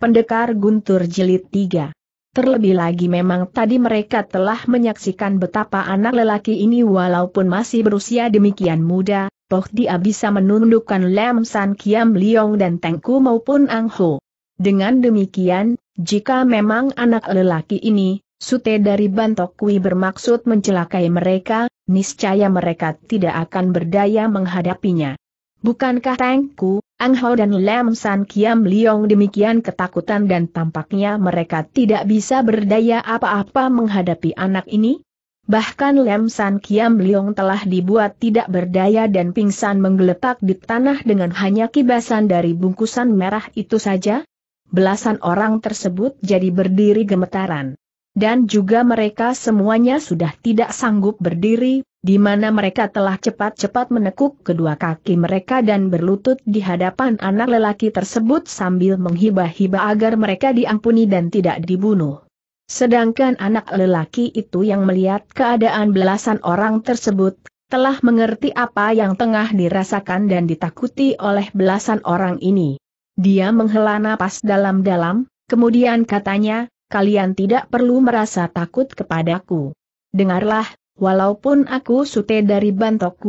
Pendekar Guntur Jilid 3 Terlebih lagi memang tadi mereka telah menyaksikan betapa anak lelaki ini walaupun masih berusia demikian muda, toh dia bisa menundukkan Lam San Kiam Liong dan Tengku maupun Ang Ho. Dengan demikian, jika memang anak lelaki ini, sute dari Bantok Kui bermaksud mencelakai mereka, niscaya mereka tidak akan berdaya menghadapinya. Bukankah Tengku, Angho dan Lam San Kiam Liong demikian ketakutan dan tampaknya mereka tidak bisa berdaya apa-apa menghadapi anak ini? Bahkan Lam San Kiam Liong telah dibuat tidak berdaya dan pingsan menggeletak di tanah dengan hanya kibasan dari bungkusan merah itu saja? Belasan orang tersebut jadi berdiri gemetaran. Dan juga mereka semuanya sudah tidak sanggup berdiri, di mana mereka telah cepat-cepat menekuk kedua kaki mereka dan berlutut di hadapan anak lelaki tersebut sambil menghibah-hibah agar mereka diampuni dan tidak dibunuh. Sedangkan anak lelaki itu yang melihat keadaan belasan orang tersebut, telah mengerti apa yang tengah dirasakan dan ditakuti oleh belasan orang ini. Dia menghela napas dalam-dalam, kemudian katanya, kalian tidak perlu merasa takut kepadaku. Dengarlah, Walaupun aku sute dari Bantok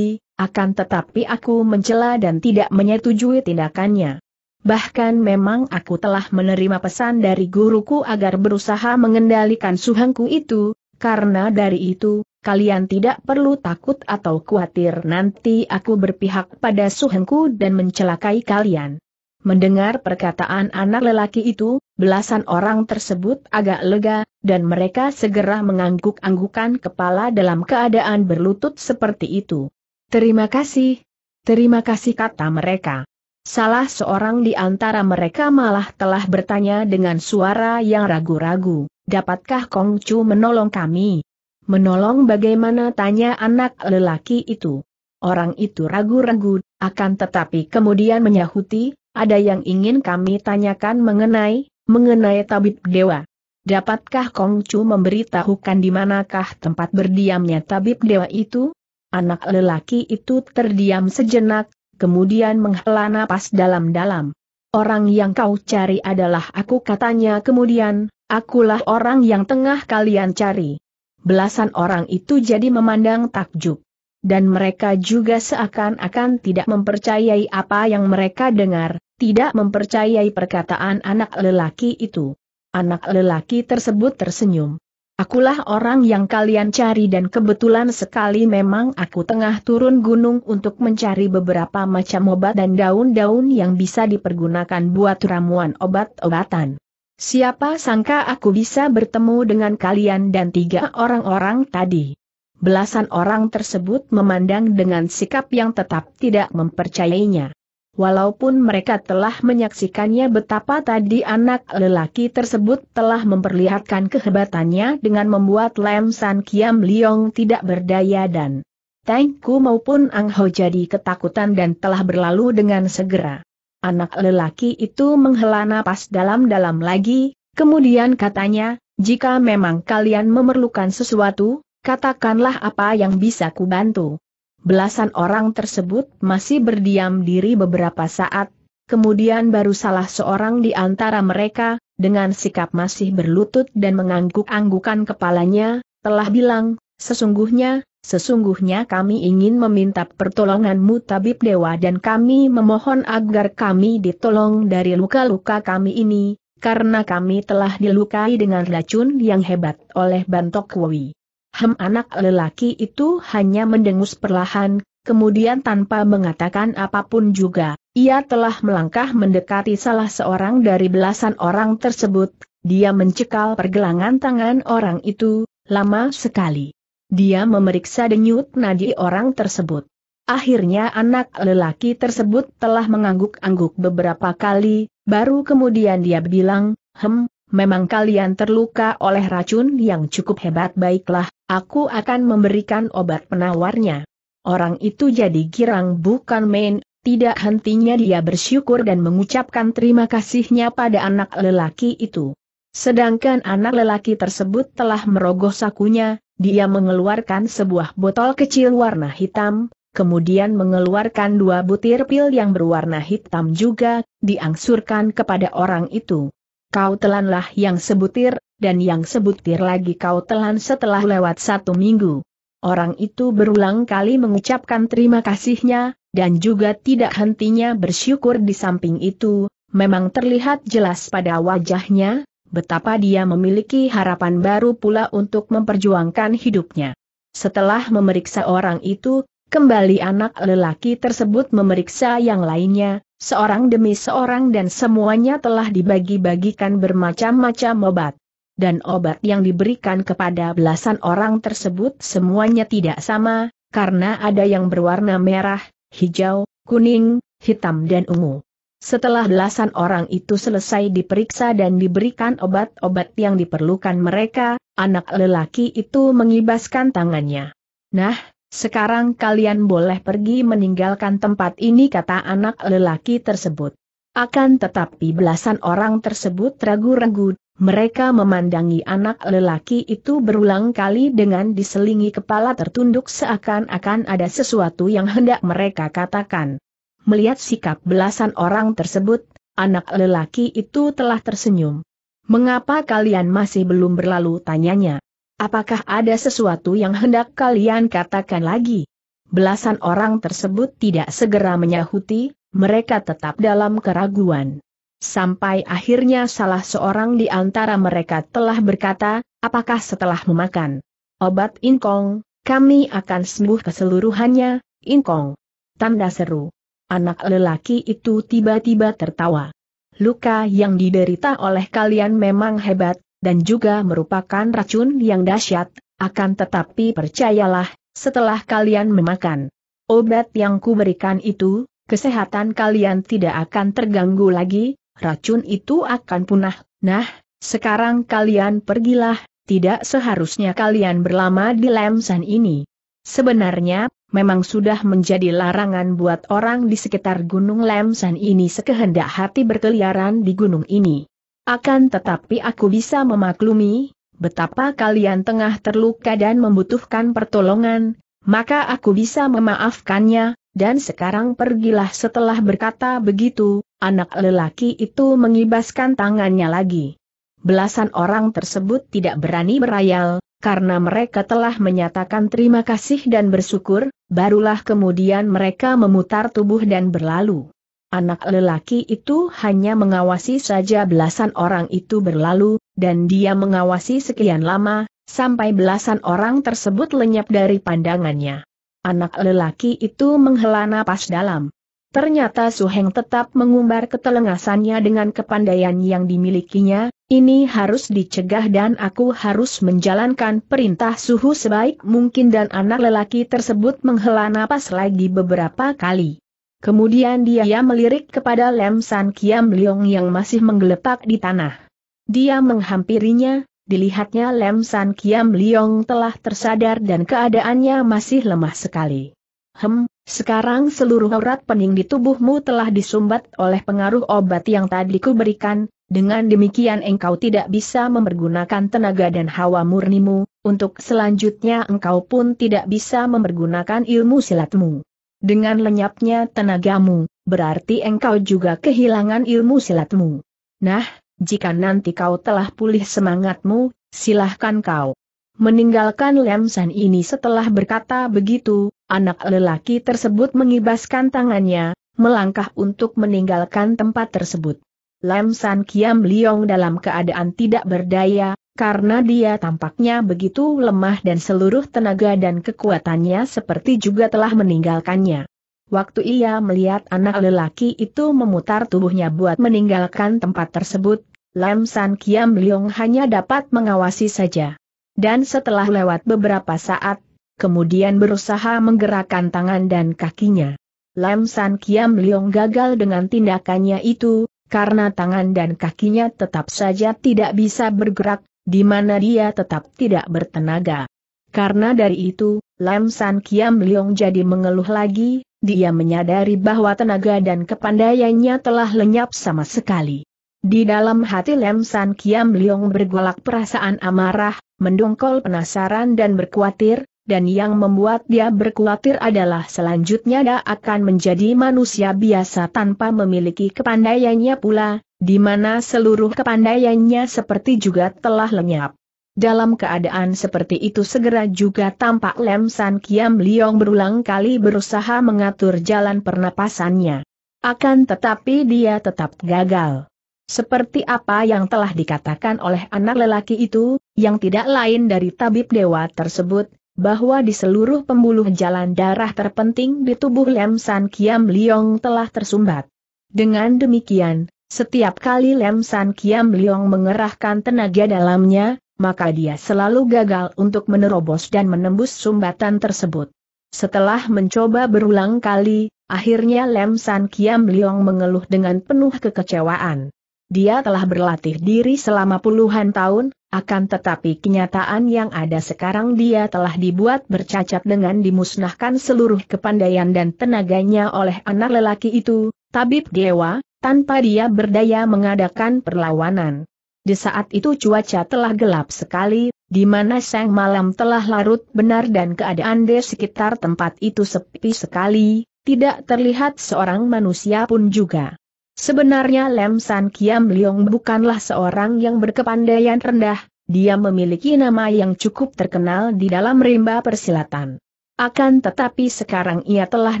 akan tetapi aku mencela dan tidak menyetujui tindakannya. Bahkan memang aku telah menerima pesan dari guruku agar berusaha mengendalikan suhangku itu, karena dari itu, kalian tidak perlu takut atau khawatir nanti aku berpihak pada suhangku dan mencelakai kalian. Mendengar perkataan anak lelaki itu, belasan orang tersebut agak lega, dan mereka segera mengangguk-anggukan kepala dalam keadaan berlutut seperti itu. Terima kasih. Terima kasih kata mereka. Salah seorang di antara mereka malah telah bertanya dengan suara yang ragu-ragu, dapatkah Kong Chu menolong kami? Menolong bagaimana tanya anak lelaki itu. Orang itu ragu-ragu, akan tetapi kemudian menyahuti, ada yang ingin kami tanyakan mengenai, mengenai tabib dewa. Dapatkah Kongcu memberitahukan di manakah tempat berdiamnya tabib dewa itu? Anak lelaki itu terdiam sejenak, kemudian menghela napas dalam-dalam. Orang yang kau cari adalah aku katanya kemudian, akulah orang yang tengah kalian cari. Belasan orang itu jadi memandang takjub dan mereka juga seakan-akan tidak mempercayai apa yang mereka dengar, tidak mempercayai perkataan anak lelaki itu. Anak lelaki tersebut tersenyum. Akulah orang yang kalian cari dan kebetulan sekali memang aku tengah turun gunung untuk mencari beberapa macam obat dan daun-daun yang bisa dipergunakan buat ramuan obat-obatan. Siapa sangka aku bisa bertemu dengan kalian dan tiga orang-orang tadi belasan orang tersebut memandang dengan sikap yang tetap tidak mempercayainya. Walaupun mereka telah menyaksikannya betapa tadi anak lelaki tersebut telah memperlihatkan kehebatannya dengan membuat Lam San Kiam Liong tidak berdaya dan Teng Ku maupun Ang Ho jadi ketakutan dan telah berlalu dengan segera. Anak lelaki itu menghela napas dalam-dalam lagi, kemudian katanya, jika memang kalian memerlukan sesuatu, katakanlah apa yang bisa kubantu. Belasan orang tersebut masih berdiam diri beberapa saat, kemudian baru salah seorang di antara mereka, dengan sikap masih berlutut dan mengangguk-anggukan kepalanya, telah bilang, sesungguhnya, sesungguhnya kami ingin meminta pertolonganmu tabib dewa dan kami memohon agar kami ditolong dari luka-luka kami ini, karena kami telah dilukai dengan racun yang hebat oleh Bantok Wawi. Hem anak lelaki itu hanya mendengus perlahan, kemudian tanpa mengatakan apapun juga, ia telah melangkah mendekati salah seorang dari belasan orang tersebut, dia mencekal pergelangan tangan orang itu, lama sekali. Dia memeriksa denyut nadi orang tersebut. Akhirnya anak lelaki tersebut telah mengangguk-angguk beberapa kali, baru kemudian dia bilang, Hem, memang kalian terluka oleh racun yang cukup hebat baiklah, Aku akan memberikan obat penawarnya. Orang itu jadi girang bukan main, tidak hentinya dia bersyukur dan mengucapkan terima kasihnya pada anak lelaki itu. Sedangkan anak lelaki tersebut telah merogoh sakunya, dia mengeluarkan sebuah botol kecil warna hitam, kemudian mengeluarkan dua butir pil yang berwarna hitam juga, diangsurkan kepada orang itu. Kau telanlah yang sebutir, dan yang sebutir lagi kau telan setelah lewat satu minggu. Orang itu berulang kali mengucapkan terima kasihnya, dan juga tidak hentinya bersyukur di samping itu, memang terlihat jelas pada wajahnya, betapa dia memiliki harapan baru pula untuk memperjuangkan hidupnya. Setelah memeriksa orang itu, kembali anak lelaki tersebut memeriksa yang lainnya, seorang demi seorang dan semuanya telah dibagi-bagikan bermacam-macam obat dan obat yang diberikan kepada belasan orang tersebut semuanya tidak sama, karena ada yang berwarna merah, hijau, kuning, hitam dan ungu. Setelah belasan orang itu selesai diperiksa dan diberikan obat-obat yang diperlukan mereka, anak lelaki itu mengibaskan tangannya. Nah, sekarang kalian boleh pergi meninggalkan tempat ini kata anak lelaki tersebut. Akan tetapi belasan orang tersebut ragu-ragu, mereka memandangi anak lelaki itu berulang kali dengan diselingi kepala tertunduk seakan-akan ada sesuatu yang hendak mereka katakan. Melihat sikap belasan orang tersebut, anak lelaki itu telah tersenyum. Mengapa kalian masih belum berlalu tanyanya? Apakah ada sesuatu yang hendak kalian katakan lagi? Belasan orang tersebut tidak segera menyahuti, mereka tetap dalam keraguan. Sampai akhirnya salah seorang di antara mereka telah berkata, apakah setelah memakan obat inkong, kami akan sembuh keseluruhannya, inkong. Tanda seru. Anak lelaki itu tiba-tiba tertawa. Luka yang diderita oleh kalian memang hebat, dan juga merupakan racun yang dahsyat, akan tetapi percayalah, setelah kalian memakan obat yang kuberikan itu, kesehatan kalian tidak akan terganggu lagi, racun itu akan punah. Nah, sekarang kalian pergilah, tidak seharusnya kalian berlama di lemsan ini. Sebenarnya, memang sudah menjadi larangan buat orang di sekitar Gunung Lemsan ini sekehendak hati berkeliaran di gunung ini. Akan tetapi aku bisa memaklumi, betapa kalian tengah terluka dan membutuhkan pertolongan, maka aku bisa memaafkannya, dan sekarang pergilah setelah berkata begitu, anak lelaki itu mengibaskan tangannya lagi. Belasan orang tersebut tidak berani berayal, karena mereka telah menyatakan terima kasih dan bersyukur, barulah kemudian mereka memutar tubuh dan berlalu. Anak lelaki itu hanya mengawasi saja belasan orang itu berlalu, dan dia mengawasi sekian lama, sampai belasan orang tersebut lenyap dari pandangannya anak lelaki itu menghela napas dalam. Ternyata Suheng tetap mengumbar ketelengasannya dengan kepandaian yang dimilikinya, ini harus dicegah dan aku harus menjalankan perintah suhu sebaik mungkin dan anak lelaki tersebut menghela napas lagi beberapa kali. Kemudian dia melirik kepada Lem San Kiam Leong yang masih menggeletak di tanah. Dia menghampirinya, Dilihatnya Lem San Kiam Liong telah tersadar dan keadaannya masih lemah sekali. Hem, sekarang seluruh urat pening di tubuhmu telah disumbat oleh pengaruh obat yang tadi kuberikan, dengan demikian engkau tidak bisa mempergunakan tenaga dan hawa murnimu, untuk selanjutnya engkau pun tidak bisa mempergunakan ilmu silatmu. Dengan lenyapnya tenagamu, berarti engkau juga kehilangan ilmu silatmu. Nah, jika nanti kau telah pulih semangatmu, silahkan kau meninggalkan Lemsan ini setelah berkata begitu, anak lelaki tersebut mengibaskan tangannya, melangkah untuk meninggalkan tempat tersebut. Lemsan Kiam Liong dalam keadaan tidak berdaya, karena dia tampaknya begitu lemah dan seluruh tenaga dan kekuatannya seperti juga telah meninggalkannya. Waktu ia melihat anak lelaki itu memutar tubuhnya buat meninggalkan tempat tersebut, Lam San Kiam Leong hanya dapat mengawasi saja. Dan setelah lewat beberapa saat, kemudian berusaha menggerakkan tangan dan kakinya. Lam San Kiam Leong gagal dengan tindakannya itu, karena tangan dan kakinya tetap saja tidak bisa bergerak, di mana dia tetap tidak bertenaga. Karena dari itu, Lam San Kiam Leong jadi mengeluh lagi, dia menyadari bahwa tenaga dan kepandaiannya telah lenyap sama sekali. Di dalam hati Lem San Kiam Liong bergolak perasaan amarah, mendongkol penasaran dan berkuatir, dan yang membuat dia berkuatir adalah selanjutnya dia akan menjadi manusia biasa tanpa memiliki kepandaiannya pula, di mana seluruh kepandaiannya seperti juga telah lenyap. Dalam keadaan seperti itu segera juga tampak Lem San Kiam Liong berulang kali berusaha mengatur jalan pernapasannya. Akan tetapi dia tetap gagal. Seperti apa yang telah dikatakan oleh anak lelaki itu, yang tidak lain dari tabib dewa tersebut, bahwa di seluruh pembuluh jalan darah terpenting di tubuh Lem San Kiam Liong telah tersumbat. Dengan demikian, setiap kali Lem San Kiam Liong mengerahkan tenaga dalamnya, maka dia selalu gagal untuk menerobos dan menembus sumbatan tersebut. Setelah mencoba berulang kali, akhirnya Lem San Kiam Liong mengeluh dengan penuh kekecewaan. Dia telah berlatih diri selama puluhan tahun, akan tetapi kenyataan yang ada sekarang dia telah dibuat bercacat dengan dimusnahkan seluruh kepandaian dan tenaganya oleh anak lelaki itu, tabib dewa, tanpa dia berdaya mengadakan perlawanan. Di saat itu cuaca telah gelap sekali, di mana sang malam telah larut benar dan keadaan di sekitar tempat itu sepi sekali, tidak terlihat seorang manusia pun juga. Sebenarnya Lem San Kiam Leong bukanlah seorang yang berkepandaian rendah, dia memiliki nama yang cukup terkenal di dalam rimba persilatan. Akan tetapi sekarang ia telah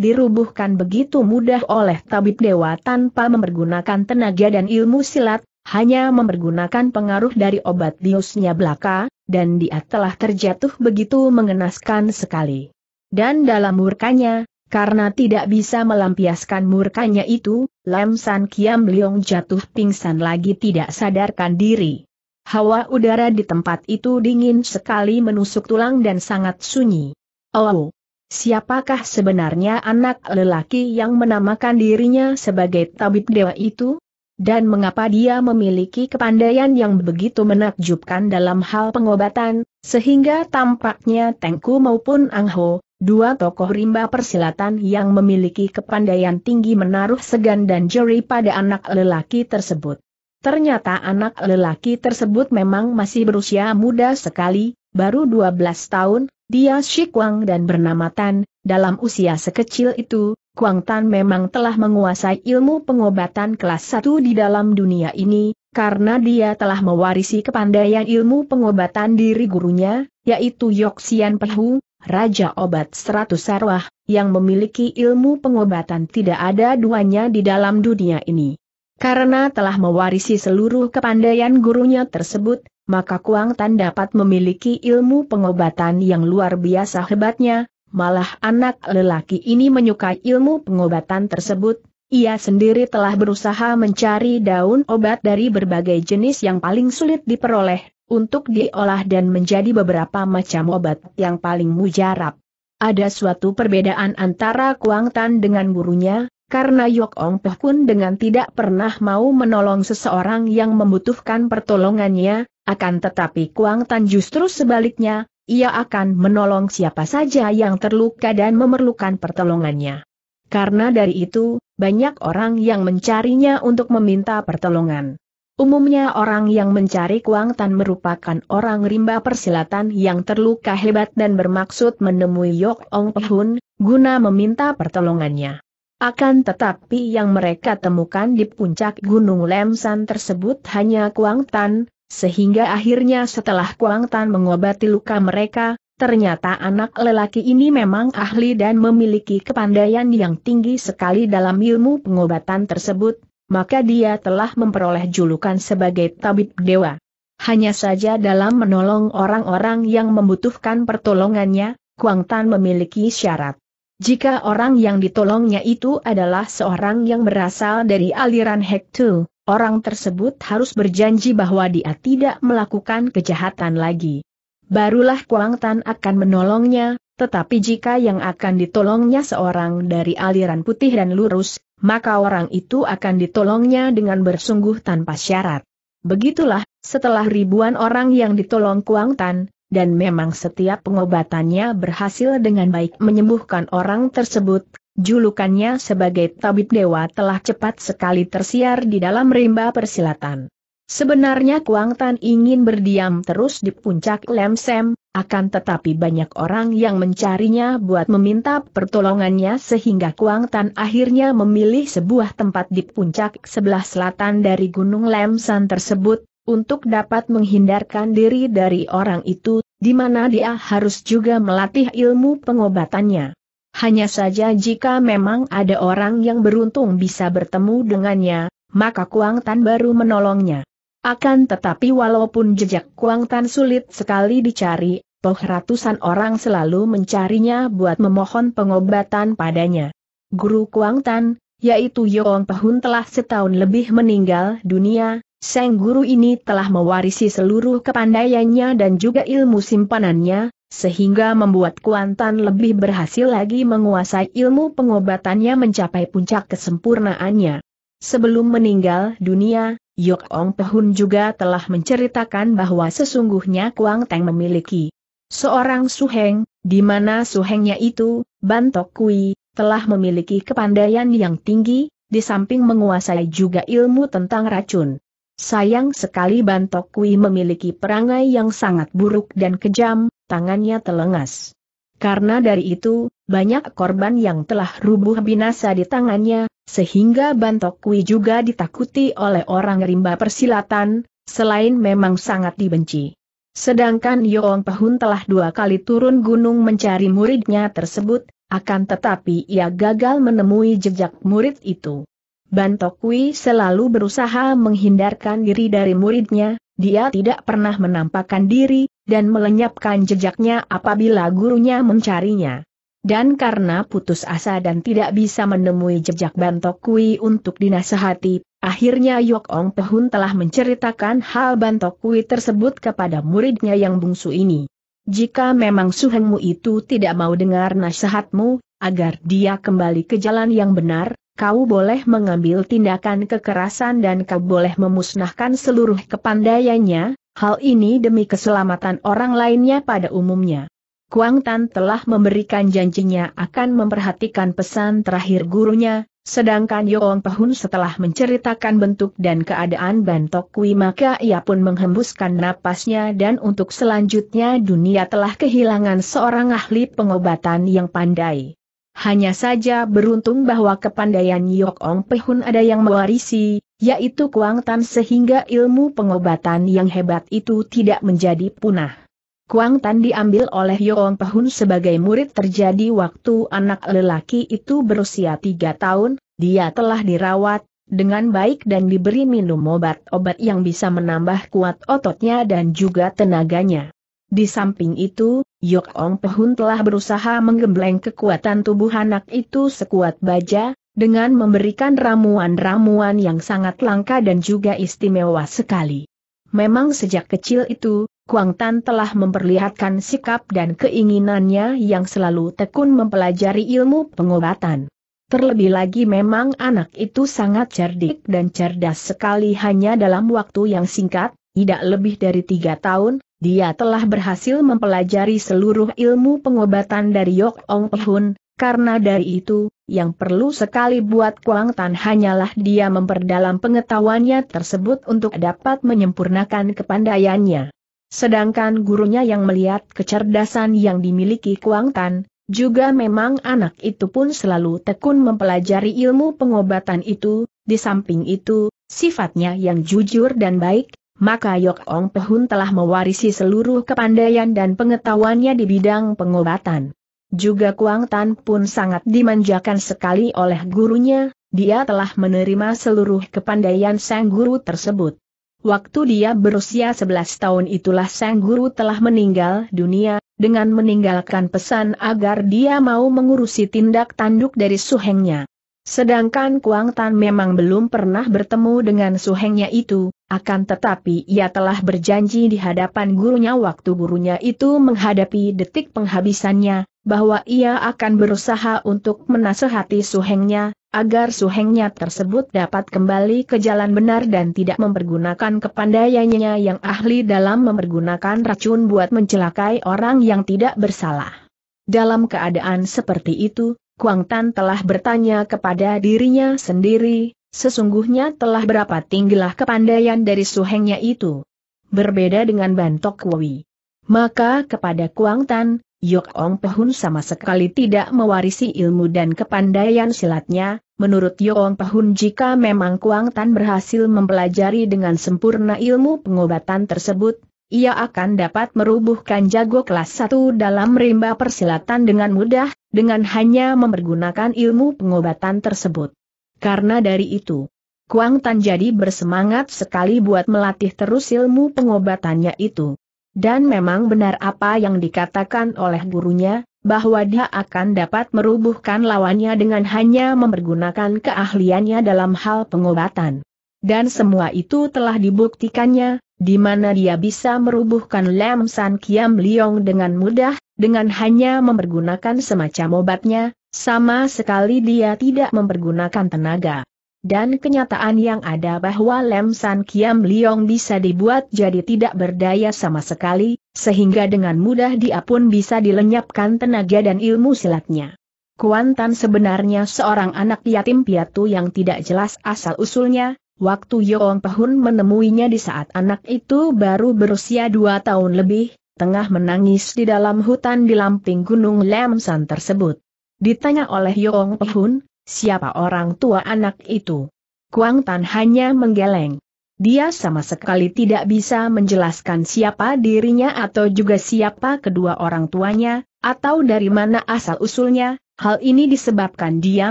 dirubuhkan begitu mudah oleh tabib dewa tanpa mempergunakan tenaga dan ilmu silat, hanya mempergunakan pengaruh dari obat biusnya belaka, dan dia telah terjatuh begitu mengenaskan sekali. Dan dalam murkanya, karena tidak bisa melampiaskan murkanya itu, Lam San Kiam Leong jatuh pingsan lagi tidak sadarkan diri. Hawa udara di tempat itu dingin sekali menusuk tulang dan sangat sunyi. Oh, siapakah sebenarnya anak lelaki yang menamakan dirinya sebagai tabib dewa itu? dan mengapa dia memiliki kepandaian yang begitu menakjubkan dalam hal pengobatan, sehingga tampaknya Tengku maupun Ang Ho, dua tokoh rimba persilatan yang memiliki kepandaian tinggi menaruh segan dan jeri pada anak lelaki tersebut. Ternyata anak lelaki tersebut memang masih berusia muda sekali, baru 12 tahun, dia Shikwang dan bernama Tan, dalam usia sekecil itu, Kuang Tan memang telah menguasai ilmu pengobatan kelas 1 di dalam dunia ini, karena dia telah mewarisi kepandaian ilmu pengobatan diri gurunya, yaitu Sian Pehu, Raja Obat Seratus Sarwah, yang memiliki ilmu pengobatan tidak ada duanya di dalam dunia ini. Karena telah mewarisi seluruh kepandaian gurunya tersebut, maka Kuang Tan dapat memiliki ilmu pengobatan yang luar biasa hebatnya, Malah anak lelaki ini menyukai ilmu pengobatan tersebut, ia sendiri telah berusaha mencari daun obat dari berbagai jenis yang paling sulit diperoleh, untuk diolah dan menjadi beberapa macam obat yang paling mujarab. Ada suatu perbedaan antara Kuang Tan dengan gurunya, karena Yok Ong Poh Kun dengan tidak pernah mau menolong seseorang yang membutuhkan pertolongannya, akan tetapi Kuang Tan justru sebaliknya, ia akan menolong siapa saja yang terluka dan memerlukan pertolongannya. Karena dari itu, banyak orang yang mencarinya untuk meminta pertolongan. Umumnya orang yang mencari Kuang Tan merupakan orang rimba persilatan yang terluka hebat dan bermaksud menemui Yok Ong Hun, guna meminta pertolongannya. Akan tetapi yang mereka temukan di puncak Gunung Lemsan tersebut hanya Kuang Tan. Sehingga akhirnya setelah Kuang Tan mengobati luka mereka, ternyata anak lelaki ini memang ahli dan memiliki kepandaian yang tinggi sekali dalam ilmu pengobatan tersebut, maka dia telah memperoleh julukan sebagai tabib dewa. Hanya saja dalam menolong orang-orang yang membutuhkan pertolongannya, Kuang Tan memiliki syarat. Jika orang yang ditolongnya itu adalah seorang yang berasal dari aliran Hektu, orang tersebut harus berjanji bahwa dia tidak melakukan kejahatan lagi. Barulah Kuang Tan akan menolongnya, tetapi jika yang akan ditolongnya seorang dari aliran putih dan lurus, maka orang itu akan ditolongnya dengan bersungguh tanpa syarat. Begitulah, setelah ribuan orang yang ditolong Kuang Tan, dan memang setiap pengobatannya berhasil dengan baik menyembuhkan orang tersebut, julukannya sebagai tabib dewa telah cepat sekali tersiar di dalam rimba persilatan. Sebenarnya Kuang Tan ingin berdiam terus di puncak Lemsem, akan tetapi banyak orang yang mencarinya buat meminta pertolongannya sehingga Kuang Tan akhirnya memilih sebuah tempat di puncak sebelah selatan dari Gunung Lemsan tersebut, untuk dapat menghindarkan diri dari orang itu, di mana dia harus juga melatih ilmu pengobatannya. Hanya saja jika memang ada orang yang beruntung bisa bertemu dengannya, maka Kuang Tan baru menolongnya. Akan tetapi walaupun jejak Kuang Tan sulit sekali dicari, toh ratusan orang selalu mencarinya buat memohon pengobatan padanya. Guru Kuang Tan, yaitu Yong Pahun telah setahun lebih meninggal dunia, Seng Guru ini telah mewarisi seluruh kepandaiannya dan juga ilmu simpanannya, sehingga membuat Kuantan lebih berhasil lagi menguasai ilmu pengobatannya mencapai puncak kesempurnaannya. Sebelum meninggal dunia, Yok Ong Pehun juga telah menceritakan bahwa sesungguhnya Kuang Teng memiliki seorang suheng, di mana suhengnya itu, Bantok Kui, telah memiliki kepandaian yang tinggi, di samping menguasai juga ilmu tentang racun. Sayang sekali Bantok Kui memiliki perangai yang sangat buruk dan kejam, tangannya telengas. Karena dari itu, banyak korban yang telah rubuh binasa di tangannya, sehingga Bantok Kui juga ditakuti oleh orang rimba persilatan, selain memang sangat dibenci. Sedangkan Yong Pahun telah dua kali turun gunung mencari muridnya tersebut, akan tetapi ia gagal menemui jejak murid itu. Bantokwi selalu berusaha menghindarkan diri dari muridnya, dia tidak pernah menampakkan diri, dan melenyapkan jejaknya apabila gurunya mencarinya. Dan karena putus asa dan tidak bisa menemui jejak Bantokwi untuk dinasehati, akhirnya Yok Ong Pehun telah menceritakan hal Bantokwi tersebut kepada muridnya yang bungsu ini. Jika memang suhengmu itu tidak mau dengar nasihatmu, agar dia kembali ke jalan yang benar, kau boleh mengambil tindakan kekerasan dan kau boleh memusnahkan seluruh kepandaiannya, hal ini demi keselamatan orang lainnya pada umumnya. Kuang Tan telah memberikan janjinya akan memperhatikan pesan terakhir gurunya, sedangkan Yong Pahun setelah menceritakan bentuk dan keadaan Bantok Kui maka ia pun menghembuskan napasnya dan untuk selanjutnya dunia telah kehilangan seorang ahli pengobatan yang pandai. Hanya saja beruntung bahwa kepandaian Yok Ong Pehun ada yang mewarisi, yaitu Kuang Tan sehingga ilmu pengobatan yang hebat itu tidak menjadi punah. Kuang Tan diambil oleh Yok Ong Pehun sebagai murid terjadi waktu anak lelaki itu berusia tiga tahun, dia telah dirawat, dengan baik dan diberi minum obat-obat yang bisa menambah kuat ototnya dan juga tenaganya. Di samping itu, Yok Ong Pehun telah berusaha menggembleng kekuatan tubuh anak itu sekuat baja, dengan memberikan ramuan-ramuan yang sangat langka dan juga istimewa sekali. Memang sejak kecil itu, Kuang Tan telah memperlihatkan sikap dan keinginannya yang selalu tekun mempelajari ilmu pengobatan. Terlebih lagi memang anak itu sangat cerdik dan cerdas sekali hanya dalam waktu yang singkat, tidak lebih dari tiga tahun, dia telah berhasil mempelajari seluruh ilmu pengobatan dari Yok Ong Hun, karena dari itu, yang perlu sekali buat Kuang Tan hanyalah dia memperdalam pengetahuannya tersebut untuk dapat menyempurnakan kepandaiannya. Sedangkan gurunya yang melihat kecerdasan yang dimiliki Kuang Tan, juga memang anak itu pun selalu tekun mempelajari ilmu pengobatan itu, di samping itu, sifatnya yang jujur dan baik, maka Yok Ong Pehun telah mewarisi seluruh kepandaian dan pengetahuannya di bidang pengobatan. Juga Kuang Tan pun sangat dimanjakan sekali oleh gurunya, dia telah menerima seluruh kepandaian sang guru tersebut. Waktu dia berusia 11 tahun itulah sang guru telah meninggal dunia, dengan meninggalkan pesan agar dia mau mengurusi tindak tanduk dari suhengnya. Sedangkan Kuang Tan memang belum pernah bertemu dengan suhengnya itu, akan tetapi ia telah berjanji di hadapan gurunya waktu gurunya itu menghadapi detik penghabisannya, bahwa ia akan berusaha untuk menasehati suhengnya, agar suhengnya tersebut dapat kembali ke jalan benar dan tidak mempergunakan kepandaiannya yang ahli dalam mempergunakan racun buat mencelakai orang yang tidak bersalah. Dalam keadaan seperti itu, Kuang Tan telah bertanya kepada dirinya sendiri, sesungguhnya telah berapa tinggilah kepandaian dari suhengnya itu. Berbeda dengan Bantok Woi. Maka kepada Kuang Tan, Yok Ong Pehun sama sekali tidak mewarisi ilmu dan kepandaian silatnya, menurut Yok Ong Pehun jika memang Kuang Tan berhasil mempelajari dengan sempurna ilmu pengobatan tersebut, ia akan dapat merubuhkan jago kelas 1 dalam rimba persilatan dengan mudah, dengan hanya mempergunakan ilmu pengobatan tersebut. Karena dari itu, Kuang Tan jadi bersemangat sekali buat melatih terus ilmu pengobatannya itu. Dan memang benar apa yang dikatakan oleh gurunya, bahwa dia akan dapat merubuhkan lawannya dengan hanya mempergunakan keahliannya dalam hal pengobatan. Dan semua itu telah dibuktikannya, di mana dia bisa merubuhkan Lam San Kiam Liong dengan mudah, dengan hanya mempergunakan semacam obatnya, sama sekali dia tidak mempergunakan tenaga. Dan kenyataan yang ada bahwa Lam San Kiam Liong bisa dibuat jadi tidak berdaya sama sekali, sehingga dengan mudah dia pun bisa dilenyapkan tenaga dan ilmu silatnya. Kuantan sebenarnya seorang anak yatim piatu yang tidak jelas asal-usulnya, Waktu Yong Pahun menemuinya di saat anak itu baru berusia dua tahun lebih, tengah menangis di dalam hutan di lamping Gunung Lemsan tersebut. Ditanya oleh Yong Pahun, siapa orang tua anak itu? Kuang Tan hanya menggeleng. Dia sama sekali tidak bisa menjelaskan siapa dirinya atau juga siapa kedua orang tuanya, atau dari mana asal-usulnya, hal ini disebabkan dia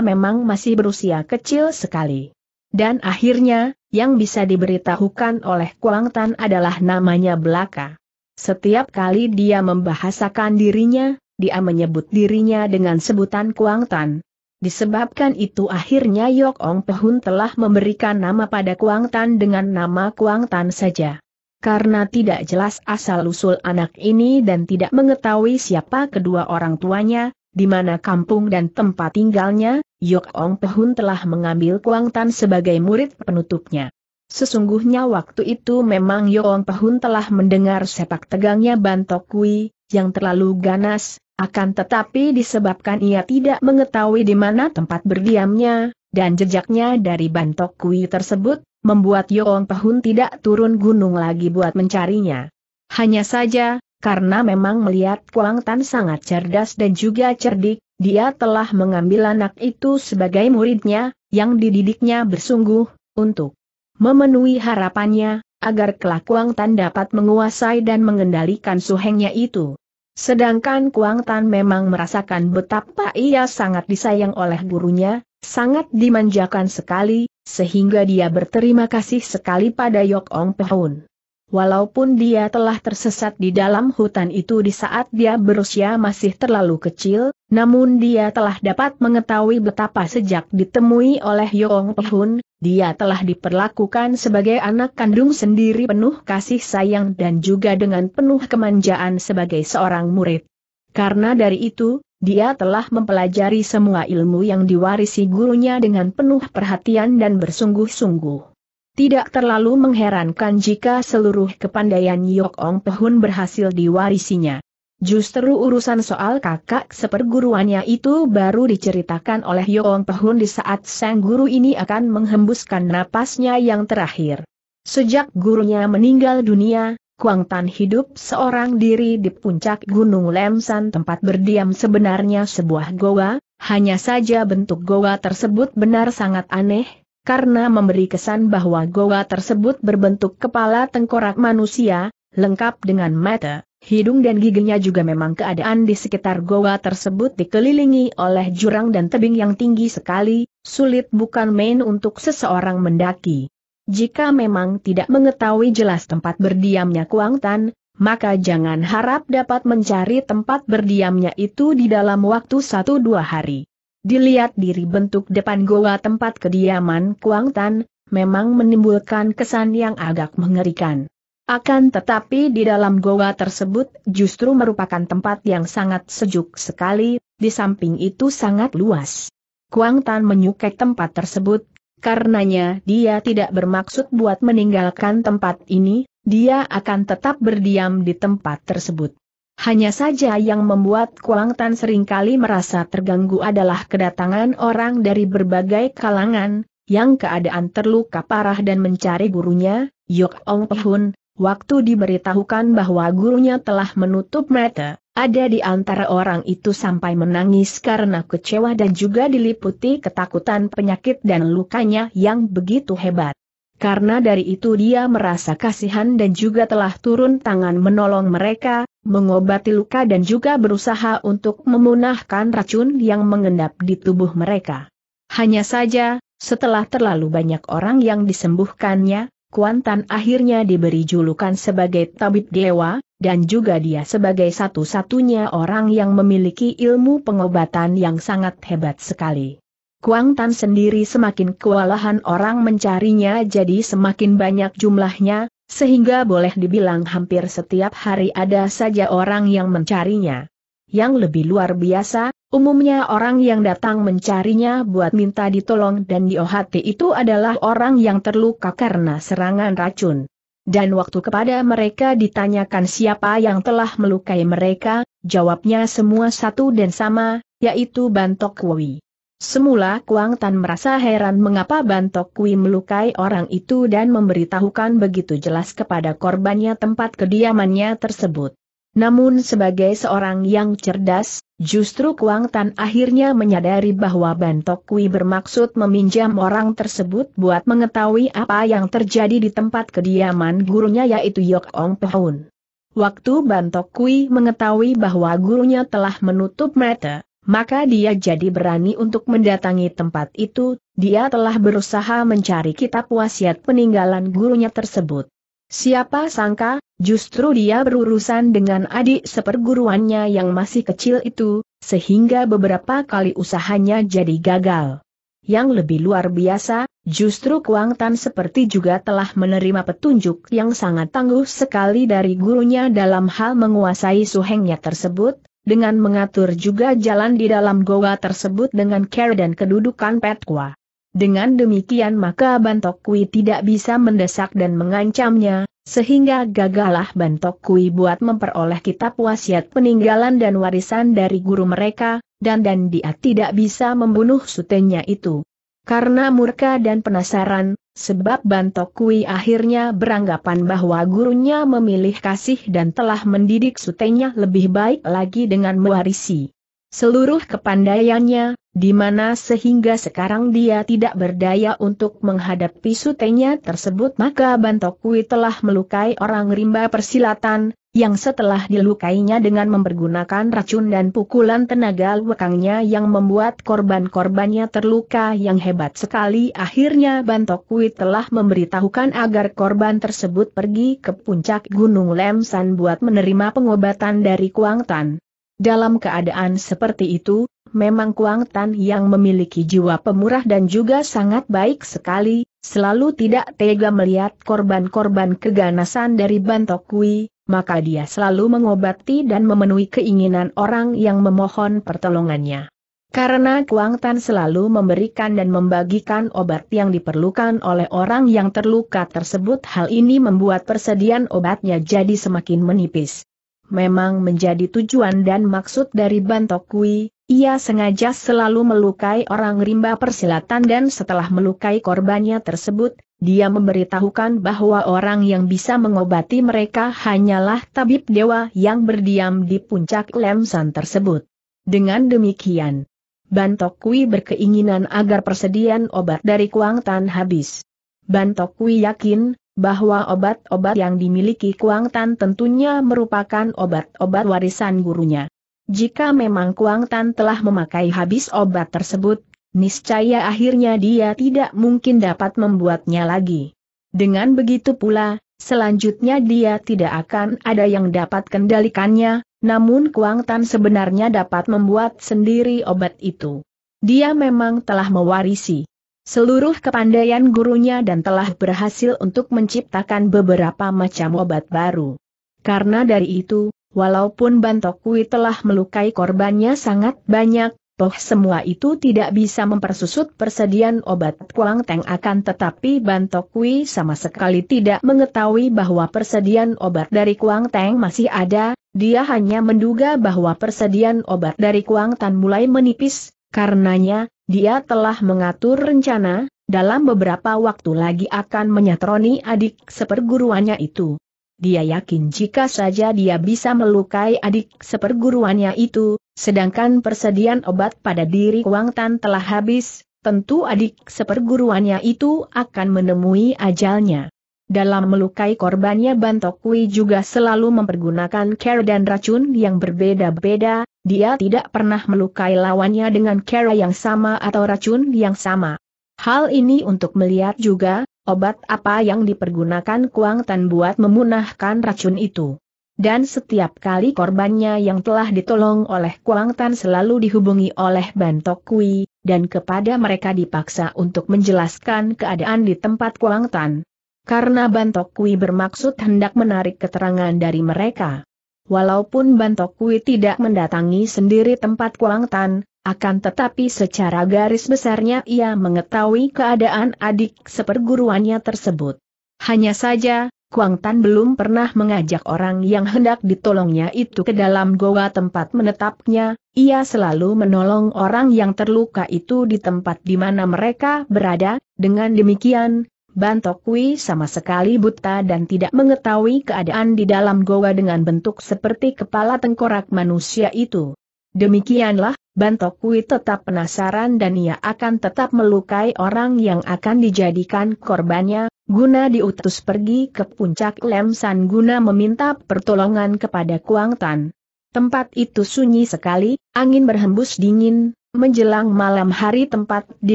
memang masih berusia kecil sekali. Dan akhirnya, yang bisa diberitahukan oleh Kuang Tan adalah namanya belaka. Setiap kali dia membahasakan dirinya, dia menyebut dirinya dengan sebutan Kuang Tan. Disebabkan itu akhirnya Yok Ong Pehun telah memberikan nama pada Kuang Tan dengan nama Kuang Tan saja. Karena tidak jelas asal-usul anak ini dan tidak mengetahui siapa kedua orang tuanya, di mana kampung dan tempat tinggalnya, Yok Ong Pehun telah mengambil Kuang Tan sebagai murid penutupnya. Sesungguhnya waktu itu memang Yok Ong Pehun telah mendengar sepak tegangnya Bantok Kui, yang terlalu ganas, akan tetapi disebabkan ia tidak mengetahui di mana tempat berdiamnya, dan jejaknya dari Bantok Kui tersebut, membuat Ong Pehun tidak turun gunung lagi buat mencarinya. Hanya saja, karena memang melihat Kuang Tan sangat cerdas dan juga cerdik, dia telah mengambil anak itu sebagai muridnya, yang dididiknya bersungguh, untuk memenuhi harapannya, agar kelak Kuang Tan dapat menguasai dan mengendalikan suhengnya itu. Sedangkan Kuang Tan memang merasakan betapa ia sangat disayang oleh gurunya, sangat dimanjakan sekali, sehingga dia berterima kasih sekali pada Yok Ong Pehun. Walaupun dia telah tersesat di dalam hutan itu di saat dia berusia masih terlalu kecil, namun dia telah dapat mengetahui betapa sejak ditemui oleh Yong Pehun, dia telah diperlakukan sebagai anak kandung sendiri penuh kasih sayang dan juga dengan penuh kemanjaan sebagai seorang murid. Karena dari itu, dia telah mempelajari semua ilmu yang diwarisi gurunya dengan penuh perhatian dan bersungguh-sungguh. Tidak terlalu mengherankan jika seluruh kepandaian Yok Ong Pehun berhasil diwarisinya. Justru urusan soal kakak seperguruannya itu baru diceritakan oleh Yoong Pehun di saat sang guru ini akan menghembuskan napasnya yang terakhir. Sejak gurunya meninggal dunia, Kuang Tan hidup seorang diri di puncak Gunung Lemsan tempat berdiam sebenarnya sebuah goa, hanya saja bentuk goa tersebut benar sangat aneh, karena memberi kesan bahwa goa tersebut berbentuk kepala tengkorak manusia, lengkap dengan mata, hidung dan giginya juga memang keadaan di sekitar goa tersebut dikelilingi oleh jurang dan tebing yang tinggi sekali, sulit bukan main untuk seseorang mendaki. Jika memang tidak mengetahui jelas tempat berdiamnya Kuang Tan, maka jangan harap dapat mencari tempat berdiamnya itu di dalam waktu satu dua hari dilihat diri bentuk depan goa tempat kediaman Kuang Tan, memang menimbulkan kesan yang agak mengerikan. Akan tetapi di dalam goa tersebut justru merupakan tempat yang sangat sejuk sekali, di samping itu sangat luas. Kuang Tan menyukai tempat tersebut, karenanya dia tidak bermaksud buat meninggalkan tempat ini, dia akan tetap berdiam di tempat tersebut. Hanya saja yang membuat Kuang Tan seringkali merasa terganggu adalah kedatangan orang dari berbagai kalangan, yang keadaan terluka parah dan mencari gurunya, Yok Ong Pehun, waktu diberitahukan bahwa gurunya telah menutup mata. Ada di antara orang itu sampai menangis karena kecewa dan juga diliputi ketakutan penyakit dan lukanya yang begitu hebat. Karena dari itu dia merasa kasihan dan juga telah turun tangan menolong mereka, mengobati luka dan juga berusaha untuk memunahkan racun yang mengendap di tubuh mereka. Hanya saja, setelah terlalu banyak orang yang disembuhkannya, Kuantan akhirnya diberi julukan sebagai tabib dewa, dan juga dia sebagai satu-satunya orang yang memiliki ilmu pengobatan yang sangat hebat sekali. Kuang Tan sendiri semakin kewalahan orang mencarinya jadi semakin banyak jumlahnya, sehingga boleh dibilang hampir setiap hari ada saja orang yang mencarinya. Yang lebih luar biasa, umumnya orang yang datang mencarinya buat minta ditolong dan diohati itu adalah orang yang terluka karena serangan racun. Dan waktu kepada mereka ditanyakan siapa yang telah melukai mereka, jawabnya semua satu dan sama, yaitu Bantok Wei. Semula Kuang Tan merasa heran mengapa Bantok Kui melukai orang itu dan memberitahukan begitu jelas kepada korbannya tempat kediamannya tersebut. Namun sebagai seorang yang cerdas, justru Kuang Tan akhirnya menyadari bahwa Bantok Kui bermaksud meminjam orang tersebut buat mengetahui apa yang terjadi di tempat kediaman gurunya yaitu Yok Ong Pohun. Waktu Bantok Kui mengetahui bahwa gurunya telah menutup mata, maka dia jadi berani untuk mendatangi tempat itu, dia telah berusaha mencari kitab wasiat peninggalan gurunya tersebut. Siapa sangka, justru dia berurusan dengan adik seperguruannya yang masih kecil itu, sehingga beberapa kali usahanya jadi gagal. Yang lebih luar biasa, justru Kuang Tan seperti juga telah menerima petunjuk yang sangat tangguh sekali dari gurunya dalam hal menguasai suhengnya tersebut, dengan mengatur juga jalan di dalam goa tersebut dengan care dan kedudukan Petkwa. Dengan demikian maka Bantokwi tidak bisa mendesak dan mengancamnya, sehingga gagalah Bantokwi buat memperoleh kitab wasiat peninggalan dan warisan dari guru mereka, dan dan dia tidak bisa membunuh sutenya itu. Karena murka dan penasaran, sebab Bantokui akhirnya beranggapan bahwa gurunya memilih kasih dan telah mendidik sutenya lebih baik lagi dengan mewarisi seluruh kepandaiannya, di mana sehingga sekarang dia tidak berdaya untuk menghadapi sutenya tersebut maka Bantokui telah melukai orang rimba persilatan, yang setelah dilukainya dengan mempergunakan racun dan pukulan tenaga lukangnya yang membuat korban-korbannya terluka yang hebat sekali akhirnya Bantokwi telah memberitahukan agar korban tersebut pergi ke puncak Gunung Lemsan buat menerima pengobatan dari Kuang Tan. Dalam keadaan seperti itu, memang Kuang Tan yang memiliki jiwa pemurah dan juga sangat baik sekali, selalu tidak tega melihat korban-korban keganasan dari Bantokwi, maka dia selalu mengobati dan memenuhi keinginan orang yang memohon pertolongannya. Karena Kuang Tan selalu memberikan dan membagikan obat yang diperlukan oleh orang yang terluka tersebut hal ini membuat persediaan obatnya jadi semakin menipis. Memang menjadi tujuan dan maksud dari Bantok Kui, ia sengaja selalu melukai orang rimba persilatan dan setelah melukai korbannya tersebut, dia memberitahukan bahwa orang yang bisa mengobati mereka hanyalah tabib dewa yang berdiam di puncak lemsan tersebut. Dengan demikian, Bantokwi berkeinginan agar persediaan obat dari Kuang Tan habis. Bantokwi yakin bahwa obat-obat yang dimiliki Kuang Tan tentunya merupakan obat-obat warisan gurunya. Jika memang Kuang Tan telah memakai habis obat tersebut, niscaya akhirnya dia tidak mungkin dapat membuatnya lagi. Dengan begitu pula, selanjutnya dia tidak akan ada yang dapat kendalikannya, namun Kuang Tan sebenarnya dapat membuat sendiri obat itu. Dia memang telah mewarisi seluruh kepandaian gurunya dan telah berhasil untuk menciptakan beberapa macam obat baru. Karena dari itu, Walaupun Bantokui telah melukai korbannya sangat banyak, toh semua itu tidak bisa mempersusut persediaan obat Kuang Teng akan tetapi Bantokui sama sekali tidak mengetahui bahwa persediaan obat dari Kuang Teng masih ada, dia hanya menduga bahwa persediaan obat dari Kuang Tan mulai menipis, karenanya, dia telah mengatur rencana, dalam beberapa waktu lagi akan menyatroni adik seperguruannya itu. Dia yakin jika saja dia bisa melukai adik seperguruannya itu, sedangkan persediaan obat pada diri Wang Tan telah habis, tentu adik seperguruannya itu akan menemui ajalnya. Dalam melukai korbannya Kui juga selalu mempergunakan cara dan racun yang berbeda-beda, dia tidak pernah melukai lawannya dengan cara yang sama atau racun yang sama. Hal ini untuk melihat juga, obat apa yang dipergunakan Kuang Tan buat memunahkan racun itu. Dan setiap kali korbannya yang telah ditolong oleh Kuang Tan selalu dihubungi oleh Bantok Kui, dan kepada mereka dipaksa untuk menjelaskan keadaan di tempat Kuang Tan. Karena Bantok Kui bermaksud hendak menarik keterangan dari mereka. Walaupun Bantok Kui tidak mendatangi sendiri tempat Kuang Tan, akan tetapi secara garis besarnya ia mengetahui keadaan adik seperguruannya tersebut. Hanya saja, Kuang Tan belum pernah mengajak orang yang hendak ditolongnya itu ke dalam goa tempat menetapnya, ia selalu menolong orang yang terluka itu di tempat di mana mereka berada, dengan demikian, Bantokwi sama sekali buta dan tidak mengetahui keadaan di dalam goa dengan bentuk seperti kepala tengkorak manusia itu. Demikianlah, Bantok Kui tetap penasaran dan ia akan tetap melukai orang yang akan dijadikan korbannya, guna diutus pergi ke puncak Lemsan guna meminta pertolongan kepada Kuang Tan. Tempat itu sunyi sekali, angin berhembus dingin, menjelang malam hari tempat di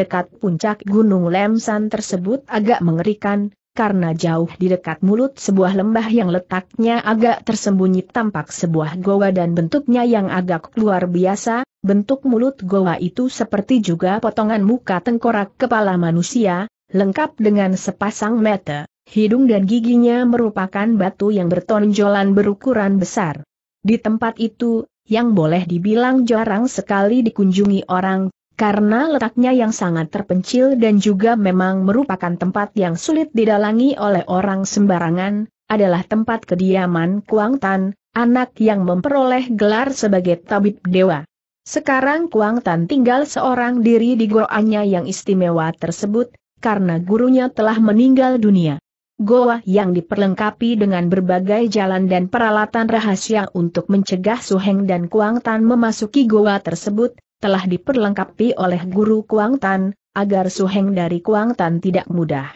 dekat puncak Gunung Lemsan tersebut agak mengerikan, karena jauh di dekat mulut sebuah lembah yang letaknya agak tersembunyi tampak sebuah goa dan bentuknya yang agak luar biasa, bentuk mulut goa itu seperti juga potongan muka tengkorak kepala manusia, lengkap dengan sepasang mata, hidung dan giginya merupakan batu yang bertonjolan berukuran besar. Di tempat itu, yang boleh dibilang jarang sekali dikunjungi orang, karena letaknya yang sangat terpencil dan juga memang merupakan tempat yang sulit didalangi oleh orang sembarangan, adalah tempat kediaman Kuang Tan, anak yang memperoleh gelar sebagai tabib dewa. Sekarang Kuang Tan tinggal seorang diri di goanya yang istimewa tersebut, karena gurunya telah meninggal dunia. Goa yang diperlengkapi dengan berbagai jalan dan peralatan rahasia untuk mencegah Suheng dan Kuang Tan memasuki goa tersebut, telah diperlengkapi oleh guru Kuang Tan, agar Suheng dari Kuang Tan tidak mudah.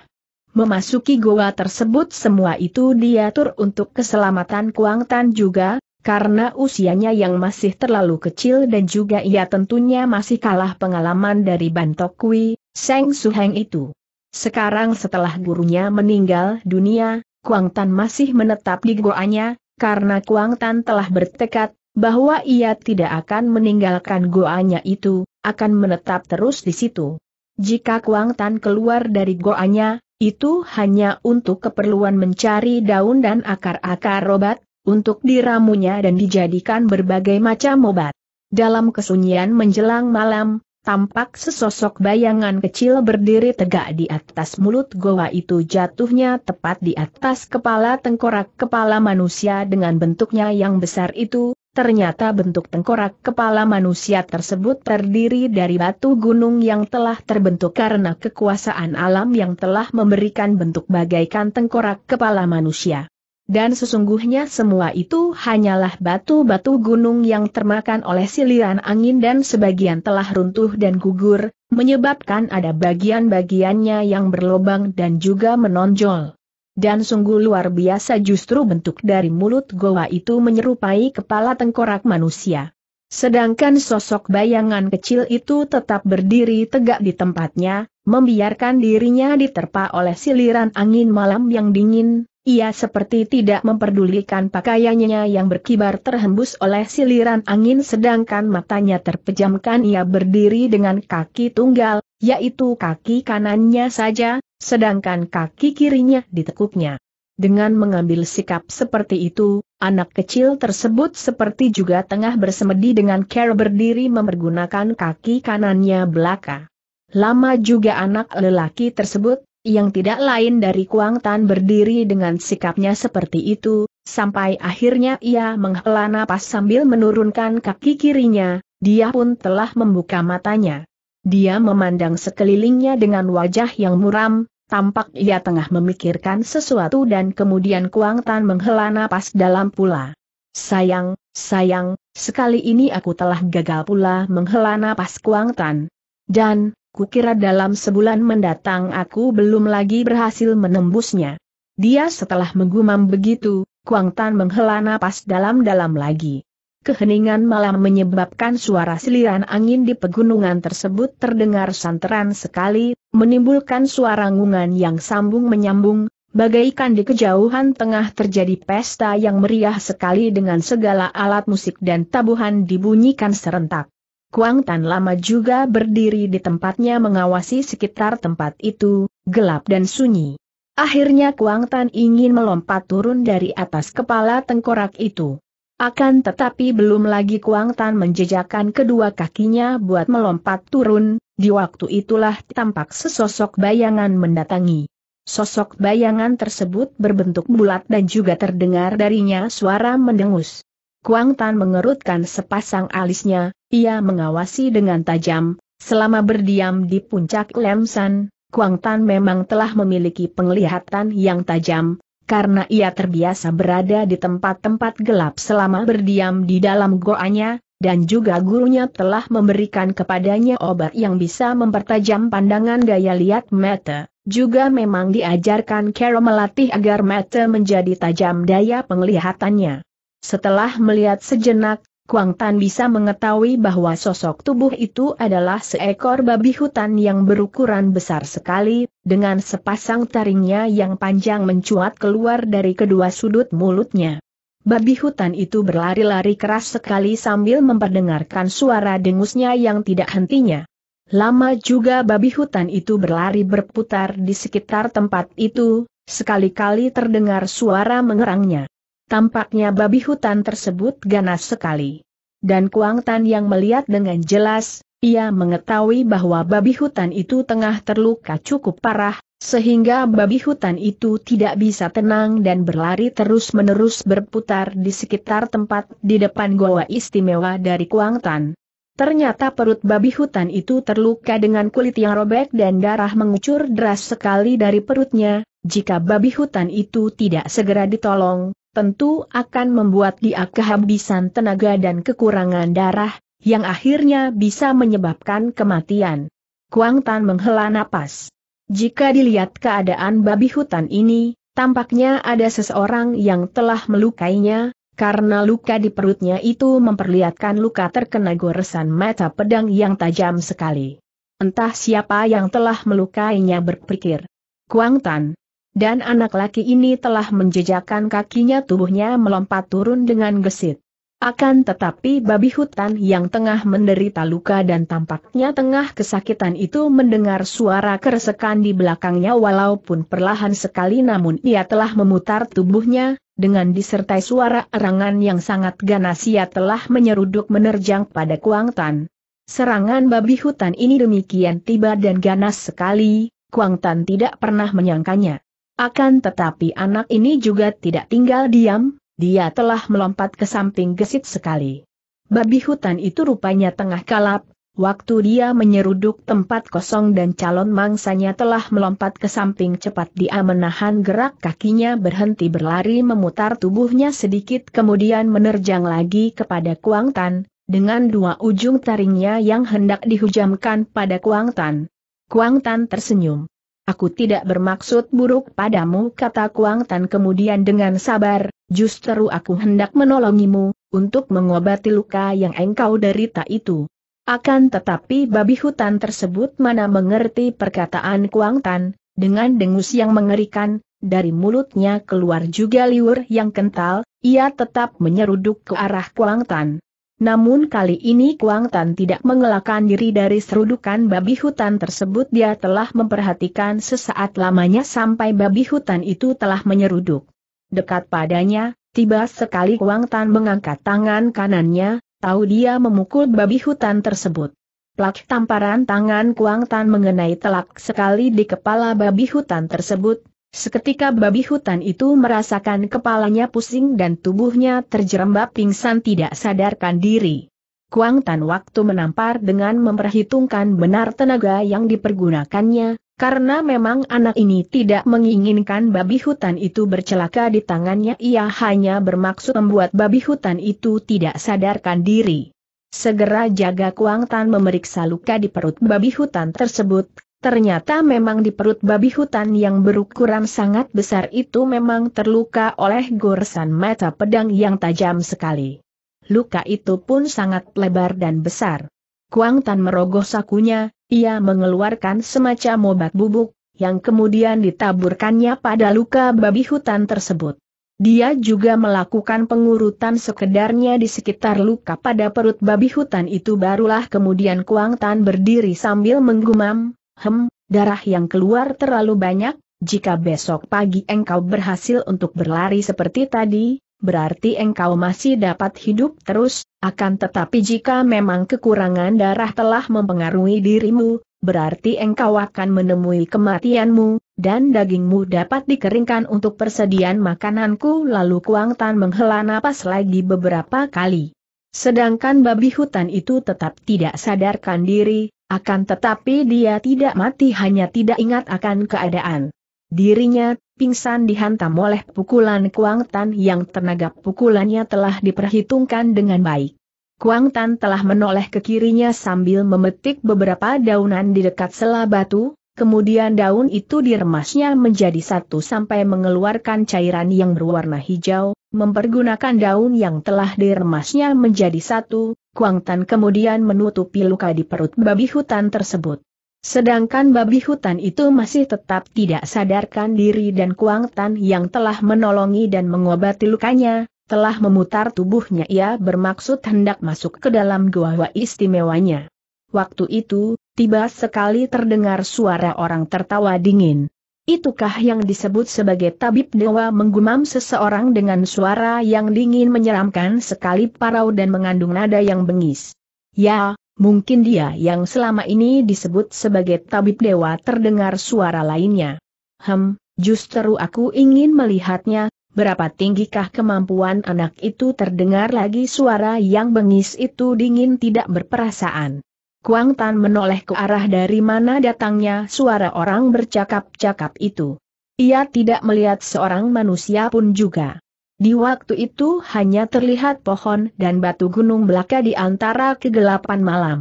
Memasuki goa tersebut semua itu diatur untuk keselamatan Kuang Tan juga, karena usianya yang masih terlalu kecil dan juga ia tentunya masih kalah pengalaman dari Bantokwi, Seng Suheng itu. Sekarang setelah gurunya meninggal dunia, Kuang Tan masih menetap di goanya, karena Kuang Tan telah bertekad bahwa ia tidak akan meninggalkan goanya itu, akan menetap terus di situ. Jika Kuang Tan keluar dari goanya, itu hanya untuk keperluan mencari daun dan akar-akar obat, untuk diramunya dan dijadikan berbagai macam obat. Dalam kesunyian menjelang malam, tampak sesosok bayangan kecil berdiri tegak di atas mulut goa itu jatuhnya tepat di atas kepala tengkorak kepala manusia dengan bentuknya yang besar itu, ternyata bentuk tengkorak kepala manusia tersebut terdiri dari batu gunung yang telah terbentuk karena kekuasaan alam yang telah memberikan bentuk bagaikan tengkorak kepala manusia. Dan sesungguhnya semua itu hanyalah batu-batu gunung yang termakan oleh siliran angin dan sebagian telah runtuh dan gugur, menyebabkan ada bagian-bagiannya yang berlobang dan juga menonjol. Dan sungguh luar biasa justru bentuk dari mulut goa itu menyerupai kepala tengkorak manusia. Sedangkan sosok bayangan kecil itu tetap berdiri tegak di tempatnya, membiarkan dirinya diterpa oleh siliran angin malam yang dingin, ia seperti tidak memperdulikan pakaiannya yang berkibar terhembus oleh siliran angin sedangkan matanya terpejamkan ia berdiri dengan kaki tunggal, yaitu kaki kanannya saja, sedangkan kaki kirinya ditekuknya. Dengan mengambil sikap seperti itu, anak kecil tersebut seperti juga tengah bersemedi dengan care berdiri mempergunakan kaki kanannya belaka. Lama juga anak lelaki tersebut, yang tidak lain dari Kuang Tan berdiri dengan sikapnya seperti itu, sampai akhirnya ia menghela napas sambil menurunkan kaki kirinya, dia pun telah membuka matanya. Dia memandang sekelilingnya dengan wajah yang muram, tampak ia tengah memikirkan sesuatu dan kemudian Kuang Tan menghela napas dalam pula. Sayang, sayang, sekali ini aku telah gagal pula menghela napas Kuang Tan. Dan, kukira dalam sebulan mendatang aku belum lagi berhasil menembusnya. Dia setelah menggumam begitu, Kuang Tan menghela napas dalam-dalam lagi. Keheningan malam menyebabkan suara seliran angin di pegunungan tersebut terdengar santeran sekali, menimbulkan suara ngungan yang sambung menyambung, bagaikan di kejauhan tengah terjadi pesta yang meriah sekali dengan segala alat musik dan tabuhan dibunyikan serentak. Kuang Tan lama juga berdiri di tempatnya mengawasi sekitar tempat itu, gelap dan sunyi. Akhirnya Kuang Tan ingin melompat turun dari atas kepala tengkorak itu. Akan tetapi belum lagi Kuang Tan menjejakkan kedua kakinya buat melompat turun, di waktu itulah tampak sesosok bayangan mendatangi. Sosok bayangan tersebut berbentuk bulat dan juga terdengar darinya suara mendengus. Kuang Tan mengerutkan sepasang alisnya, ia mengawasi dengan tajam, selama berdiam di puncak Lemsan, Kuang Tan memang telah memiliki penglihatan yang tajam, karena ia terbiasa berada di tempat-tempat gelap selama berdiam di dalam goanya, dan juga gurunya telah memberikan kepadanya obat yang bisa mempertajam pandangan daya lihat mata. Juga memang diajarkan Carol melatih agar mata menjadi tajam daya penglihatannya. Setelah melihat sejenak, Kuang Tan bisa mengetahui bahwa sosok tubuh itu adalah seekor babi hutan yang berukuran besar sekali, dengan sepasang taringnya yang panjang mencuat keluar dari kedua sudut mulutnya. Babi hutan itu berlari-lari keras sekali sambil memperdengarkan suara dengusnya yang tidak hentinya. Lama juga babi hutan itu berlari berputar di sekitar tempat itu, sekali-kali terdengar suara mengerangnya. Tampaknya babi hutan tersebut ganas sekali. Dan Kuang Tan yang melihat dengan jelas, ia mengetahui bahwa babi hutan itu tengah terluka cukup parah, sehingga babi hutan itu tidak bisa tenang dan berlari terus-menerus berputar di sekitar tempat di depan goa istimewa dari Kuang Tan. Ternyata perut babi hutan itu terluka dengan kulit yang robek dan darah mengucur deras sekali dari perutnya, jika babi hutan itu tidak segera ditolong, tentu akan membuat dia kehabisan tenaga dan kekurangan darah, yang akhirnya bisa menyebabkan kematian. Kuang Tan menghela napas. Jika dilihat keadaan babi hutan ini, tampaknya ada seseorang yang telah melukainya, karena luka di perutnya itu memperlihatkan luka terkena goresan mata pedang yang tajam sekali. Entah siapa yang telah melukainya berpikir. Kuang Tan, dan anak laki ini telah menjejakkan kakinya tubuhnya melompat turun dengan gesit. Akan tetapi babi hutan yang tengah menderita luka dan tampaknya tengah kesakitan itu mendengar suara keresekan di belakangnya walaupun perlahan sekali namun ia telah memutar tubuhnya, dengan disertai suara erangan yang sangat ganas ia telah menyeruduk menerjang pada Kuang Tan. Serangan babi hutan ini demikian tiba dan ganas sekali, Kuang Tan tidak pernah menyangkanya. Akan tetapi anak ini juga tidak tinggal diam, dia telah melompat ke samping gesit sekali. Babi hutan itu rupanya tengah kalap, waktu dia menyeruduk tempat kosong dan calon mangsanya telah melompat ke samping cepat dia menahan gerak kakinya berhenti berlari memutar tubuhnya sedikit kemudian menerjang lagi kepada Kuang Tan, dengan dua ujung taringnya yang hendak dihujamkan pada Kuang Tan. Kuang Tan tersenyum. Aku tidak bermaksud buruk padamu kata Kuang Tan kemudian dengan sabar, justru aku hendak menolongimu, untuk mengobati luka yang engkau derita itu. Akan tetapi babi hutan tersebut mana mengerti perkataan Kuang Tan, dengan dengus yang mengerikan, dari mulutnya keluar juga liur yang kental, ia tetap menyeruduk ke arah Kuang Tan. Namun kali ini Kuang Tan tidak mengelakkan diri dari serudukan babi hutan tersebut dia telah memperhatikan sesaat lamanya sampai babi hutan itu telah menyeruduk. Dekat padanya, tiba sekali Kuang Tan mengangkat tangan kanannya, tahu dia memukul babi hutan tersebut. Plak tamparan tangan Kuang Tan mengenai telak sekali di kepala babi hutan tersebut, Seketika babi hutan itu merasakan kepalanya pusing dan tubuhnya terjerembab pingsan tidak sadarkan diri. Kuang Tan waktu menampar dengan memperhitungkan benar tenaga yang dipergunakannya, karena memang anak ini tidak menginginkan babi hutan itu bercelaka di tangannya ia hanya bermaksud membuat babi hutan itu tidak sadarkan diri. Segera jaga Kuang Tan memeriksa luka di perut babi hutan tersebut, Ternyata memang di perut babi hutan yang berukuran sangat besar itu memang terluka oleh goresan mata pedang yang tajam sekali. Luka itu pun sangat lebar dan besar. Kuang Tan merogoh sakunya, ia mengeluarkan semacam obat bubuk, yang kemudian ditaburkannya pada luka babi hutan tersebut. Dia juga melakukan pengurutan sekedarnya di sekitar luka pada perut babi hutan itu barulah kemudian Kuang Tan berdiri sambil menggumam, Hem, darah yang keluar terlalu banyak, jika besok pagi engkau berhasil untuk berlari seperti tadi, berarti engkau masih dapat hidup terus, akan tetapi jika memang kekurangan darah telah mempengaruhi dirimu, berarti engkau akan menemui kematianmu, dan dagingmu dapat dikeringkan untuk persediaan makananku lalu Kuang Tan menghela napas lagi beberapa kali. Sedangkan babi hutan itu tetap tidak sadarkan diri, akan tetapi dia tidak mati hanya tidak ingat akan keadaan. Dirinya pingsan dihantam oleh pukulan Kuang Tan yang tenaga pukulannya telah diperhitungkan dengan baik. Kuang Tan telah menoleh ke kirinya sambil memetik beberapa daunan di dekat sela batu, kemudian daun itu diremasnya menjadi satu sampai mengeluarkan cairan yang berwarna hijau, Mempergunakan daun yang telah diremasnya menjadi satu, Kuang Tan kemudian menutupi luka di perut babi hutan tersebut. Sedangkan babi hutan itu masih tetap tidak sadarkan diri dan Kuang Tan yang telah menolongi dan mengobati lukanya, telah memutar tubuhnya ia bermaksud hendak masuk ke dalam gua istimewanya. Waktu itu, tiba sekali terdengar suara orang tertawa dingin. Itukah yang disebut sebagai tabib dewa menggumam seseorang dengan suara yang dingin menyeramkan sekali parau dan mengandung nada yang bengis? Ya, mungkin dia yang selama ini disebut sebagai tabib dewa terdengar suara lainnya. Hem, justru aku ingin melihatnya, Berapa tinggikah kemampuan anak itu terdengar lagi suara yang bengis itu dingin tidak berperasaan. Kuang Tan menoleh ke arah dari mana datangnya suara orang bercakap-cakap itu. Ia tidak melihat seorang manusia pun juga. Di waktu itu hanya terlihat pohon dan batu gunung belaka di antara kegelapan malam.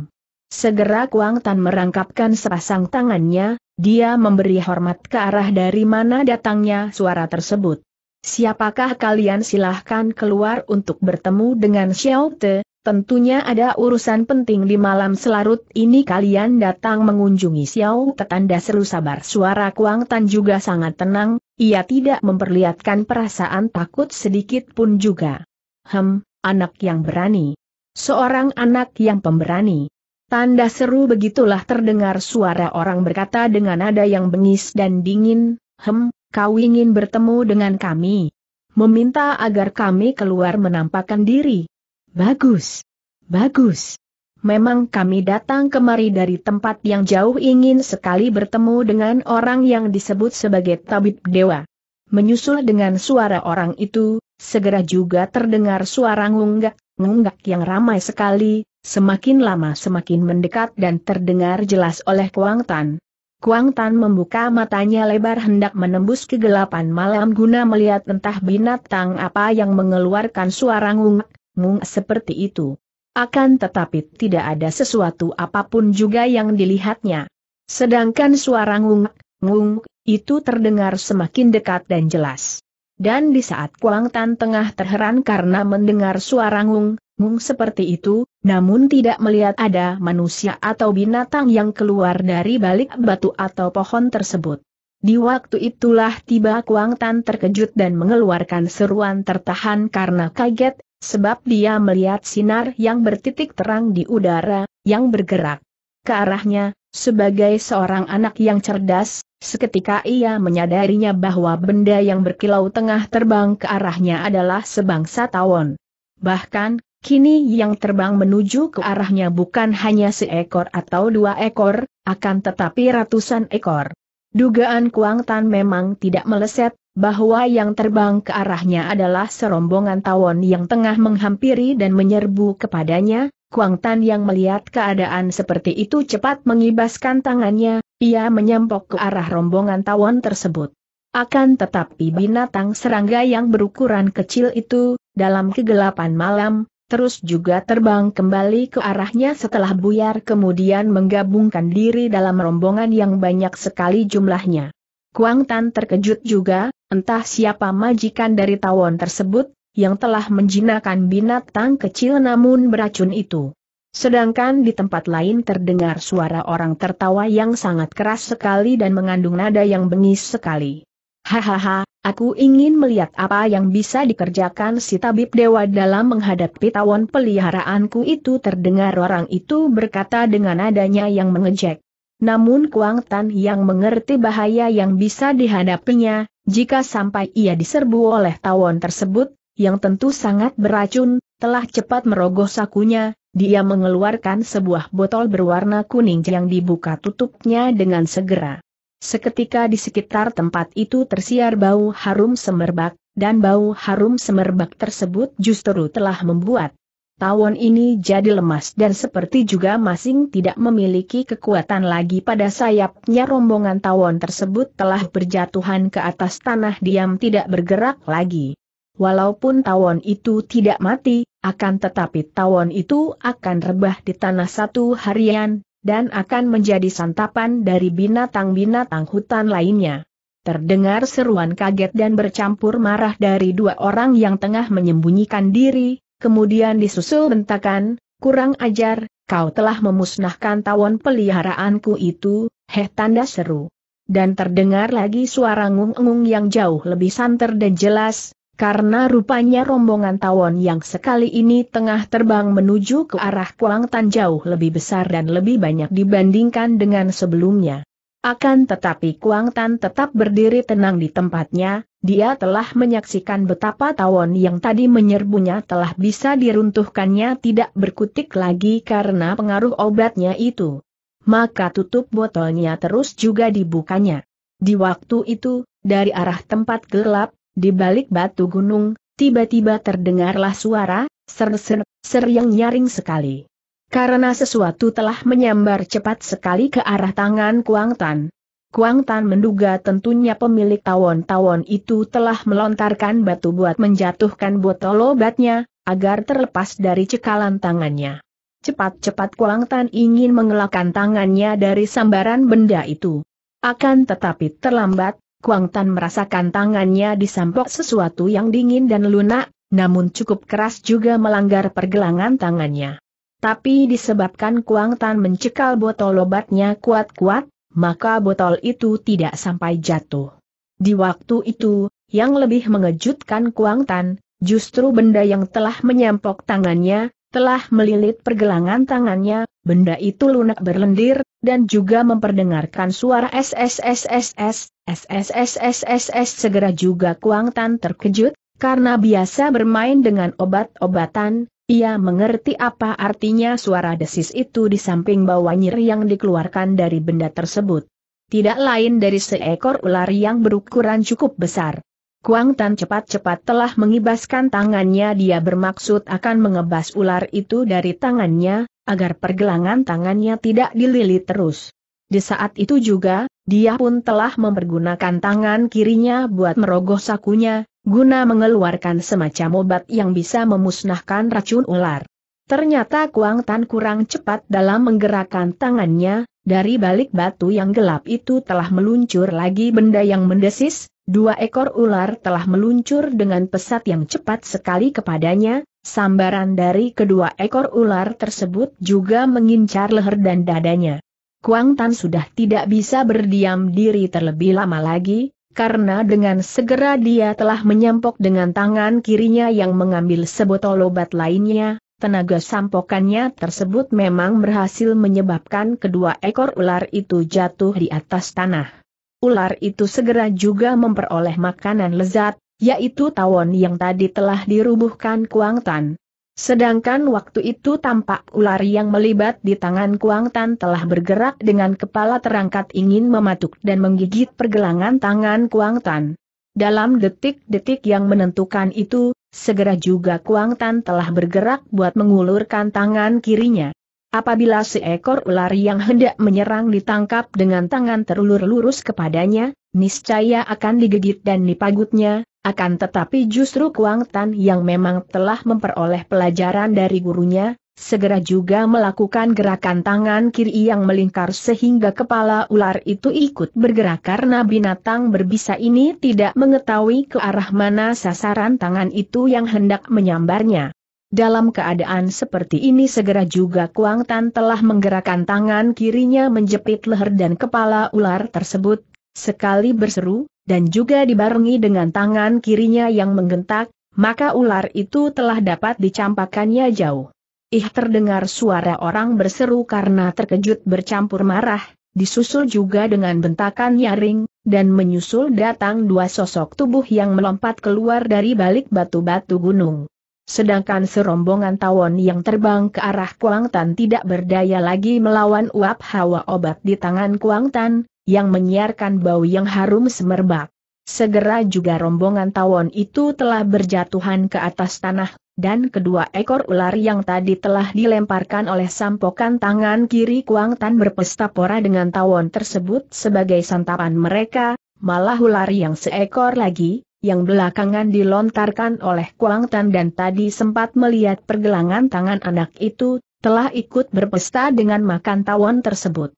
Segera Kuang Tan merangkapkan sepasang tangannya, dia memberi hormat ke arah dari mana datangnya suara tersebut. Siapakah kalian silahkan keluar untuk bertemu dengan Xiao Te, Tentunya ada urusan penting di malam selarut ini kalian datang mengunjungi Xiao Tetanda seru sabar suara Kuang Tan juga sangat tenang, ia tidak memperlihatkan perasaan takut sedikit pun juga. Hem, anak yang berani. Seorang anak yang pemberani. Tanda seru begitulah terdengar suara orang berkata dengan nada yang bengis dan dingin, Hem, kau ingin bertemu dengan kami. Meminta agar kami keluar menampakkan diri. Bagus. Bagus. Memang kami datang kemari dari tempat yang jauh ingin sekali bertemu dengan orang yang disebut sebagai tabib dewa. Menyusul dengan suara orang itu, segera juga terdengar suara ngunggak, ngunggak yang ramai sekali, semakin lama semakin mendekat dan terdengar jelas oleh Kuang Tan. Kuang Tan membuka matanya lebar hendak menembus kegelapan malam guna melihat entah binatang apa yang mengeluarkan suara ngunggak, mung seperti itu. Akan tetapi tidak ada sesuatu apapun juga yang dilihatnya. Sedangkan suara ngung, ngung, itu terdengar semakin dekat dan jelas. Dan di saat Kuang Tan tengah terheran karena mendengar suara ngung, ngung seperti itu, namun tidak melihat ada manusia atau binatang yang keluar dari balik batu atau pohon tersebut. Di waktu itulah tiba Kuang Tan terkejut dan mengeluarkan seruan tertahan karena kaget, Sebab dia melihat sinar yang bertitik terang di udara, yang bergerak ke arahnya, sebagai seorang anak yang cerdas, seketika ia menyadarinya bahwa benda yang berkilau tengah terbang ke arahnya adalah sebangsa tawon. Bahkan, kini yang terbang menuju ke arahnya bukan hanya seekor atau dua ekor, akan tetapi ratusan ekor. Dugaan Kuang Tan memang tidak meleset, bahwa yang terbang ke arahnya adalah serombongan tawon yang tengah menghampiri dan menyerbu kepadanya, Kuang Tan yang melihat keadaan seperti itu cepat mengibaskan tangannya, ia menyempok ke arah rombongan tawon tersebut. Akan tetapi binatang serangga yang berukuran kecil itu, dalam kegelapan malam, terus juga terbang kembali ke arahnya setelah buyar kemudian menggabungkan diri dalam rombongan yang banyak sekali jumlahnya. Kuang Tan terkejut juga, entah siapa majikan dari tawon tersebut, yang telah menjinakkan binatang kecil namun beracun itu. Sedangkan di tempat lain terdengar suara orang tertawa yang sangat keras sekali dan mengandung nada yang bengis sekali. Hahaha, aku ingin melihat apa yang bisa dikerjakan si tabib dewa dalam menghadapi tawon peliharaanku itu terdengar orang itu berkata dengan nadanya yang mengejek. Namun Kuang Tan yang mengerti bahaya yang bisa dihadapinya, jika sampai ia diserbu oleh tawon tersebut, yang tentu sangat beracun, telah cepat merogoh sakunya, dia mengeluarkan sebuah botol berwarna kuning yang dibuka tutupnya dengan segera. Seketika di sekitar tempat itu tersiar bau harum semerbak, dan bau harum semerbak tersebut justru telah membuat tawon ini jadi lemas dan seperti juga masing tidak memiliki kekuatan lagi pada sayapnya rombongan tawon tersebut telah berjatuhan ke atas tanah diam tidak bergerak lagi. Walaupun tawon itu tidak mati, akan tetapi tawon itu akan rebah di tanah satu harian, dan akan menjadi santapan dari binatang-binatang hutan lainnya. Terdengar seruan kaget dan bercampur marah dari dua orang yang tengah menyembunyikan diri, kemudian disusul bentakan, kurang ajar, kau telah memusnahkan tawon peliharaanku itu, heh tanda seru. Dan terdengar lagi suara ngung-ngung yang jauh lebih santer dan jelas, karena rupanya rombongan tawon yang sekali ini tengah terbang menuju ke arah Kuangtan jauh lebih besar dan lebih banyak dibandingkan dengan sebelumnya. Akan tetapi Kuang Tan tetap berdiri tenang di tempatnya, dia telah menyaksikan betapa tawon yang tadi menyerbunya telah bisa diruntuhkannya tidak berkutik lagi karena pengaruh obatnya itu. Maka tutup botolnya terus juga dibukanya. Di waktu itu, dari arah tempat gelap, di balik batu gunung, tiba-tiba terdengarlah suara, ser-ser, ser yang nyaring sekali. Karena sesuatu telah menyambar cepat sekali ke arah tangan Kuang Tan. Kuang Tan menduga tentunya pemilik tawon-tawon itu telah melontarkan batu buat menjatuhkan botol obatnya, agar terlepas dari cekalan tangannya. Cepat-cepat Kuang Tan ingin mengelakkan tangannya dari sambaran benda itu. Akan tetapi terlambat, Kuang Tan merasakan tangannya disampok sesuatu yang dingin dan lunak, namun cukup keras juga melanggar pergelangan tangannya. Tapi disebabkan Kuang Tan mencekal botol obatnya kuat-kuat, maka botol itu tidak sampai jatuh. Di waktu itu, yang lebih mengejutkan Kuang Tan, justru benda yang telah menyempok tangannya, telah melilit pergelangan tangannya, benda itu lunak berlendir, dan juga memperdengarkan suara SSSSS, SSSSSS segera juga Kuang Tan terkejut, karena biasa bermain dengan obat-obatan, ia mengerti apa artinya suara desis itu di samping bawah nyir yang dikeluarkan dari benda tersebut. Tidak lain dari seekor ular yang berukuran cukup besar. Kuang Tan cepat-cepat telah mengibaskan tangannya dia bermaksud akan mengebas ular itu dari tangannya, agar pergelangan tangannya tidak dililit terus. Di saat itu juga, dia pun telah mempergunakan tangan kirinya buat merogoh sakunya, guna mengeluarkan semacam obat yang bisa memusnahkan racun ular. Ternyata Kuang Tan kurang cepat dalam menggerakkan tangannya, dari balik batu yang gelap itu telah meluncur lagi benda yang mendesis, dua ekor ular telah meluncur dengan pesat yang cepat sekali kepadanya, sambaran dari kedua ekor ular tersebut juga mengincar leher dan dadanya. Kuang Tan sudah tidak bisa berdiam diri terlebih lama lagi, karena dengan segera dia telah menyampok dengan tangan kirinya yang mengambil sebotol obat lainnya, tenaga sampokannya tersebut memang berhasil menyebabkan kedua ekor ular itu jatuh di atas tanah. Ular itu segera juga memperoleh makanan lezat, yaitu tawon yang tadi telah dirubuhkan Kuangtan, Sedangkan waktu itu tampak ular yang melibat di tangan Kuang Tan telah bergerak dengan kepala terangkat ingin mematuk dan menggigit pergelangan tangan Kuang Tan. Dalam detik-detik yang menentukan itu, segera juga Kuang Tan telah bergerak buat mengulurkan tangan kirinya. Apabila seekor ular yang hendak menyerang ditangkap dengan tangan terulur lurus kepadanya, niscaya akan digigit dan dipagutnya, akan tetapi justru Kuang Tan yang memang telah memperoleh pelajaran dari gurunya, segera juga melakukan gerakan tangan kiri yang melingkar sehingga kepala ular itu ikut bergerak karena binatang berbisa ini tidak mengetahui ke arah mana sasaran tangan itu yang hendak menyambarnya. Dalam keadaan seperti ini segera juga Kuang Tan telah menggerakkan tangan kirinya menjepit leher dan kepala ular tersebut, sekali berseru, dan juga dibarengi dengan tangan kirinya yang menggentak, maka ular itu telah dapat dicampakannya jauh. Ih terdengar suara orang berseru karena terkejut bercampur marah, disusul juga dengan bentakan nyaring, dan menyusul datang dua sosok tubuh yang melompat keluar dari balik batu-batu gunung. Sedangkan serombongan tawon yang terbang ke arah Kuangtan tidak berdaya lagi melawan uap hawa obat di tangan Kuangtan, yang menyiarkan bau yang harum semerbak. Segera juga rombongan tawon itu telah berjatuhan ke atas tanah, dan kedua ekor ular yang tadi telah dilemparkan oleh sampokan tangan kiri Kuang Tan berpesta pora dengan tawon tersebut sebagai santapan mereka, malah ular yang seekor lagi, yang belakangan dilontarkan oleh Kuang Tan dan tadi sempat melihat pergelangan tangan anak itu, telah ikut berpesta dengan makan tawon tersebut.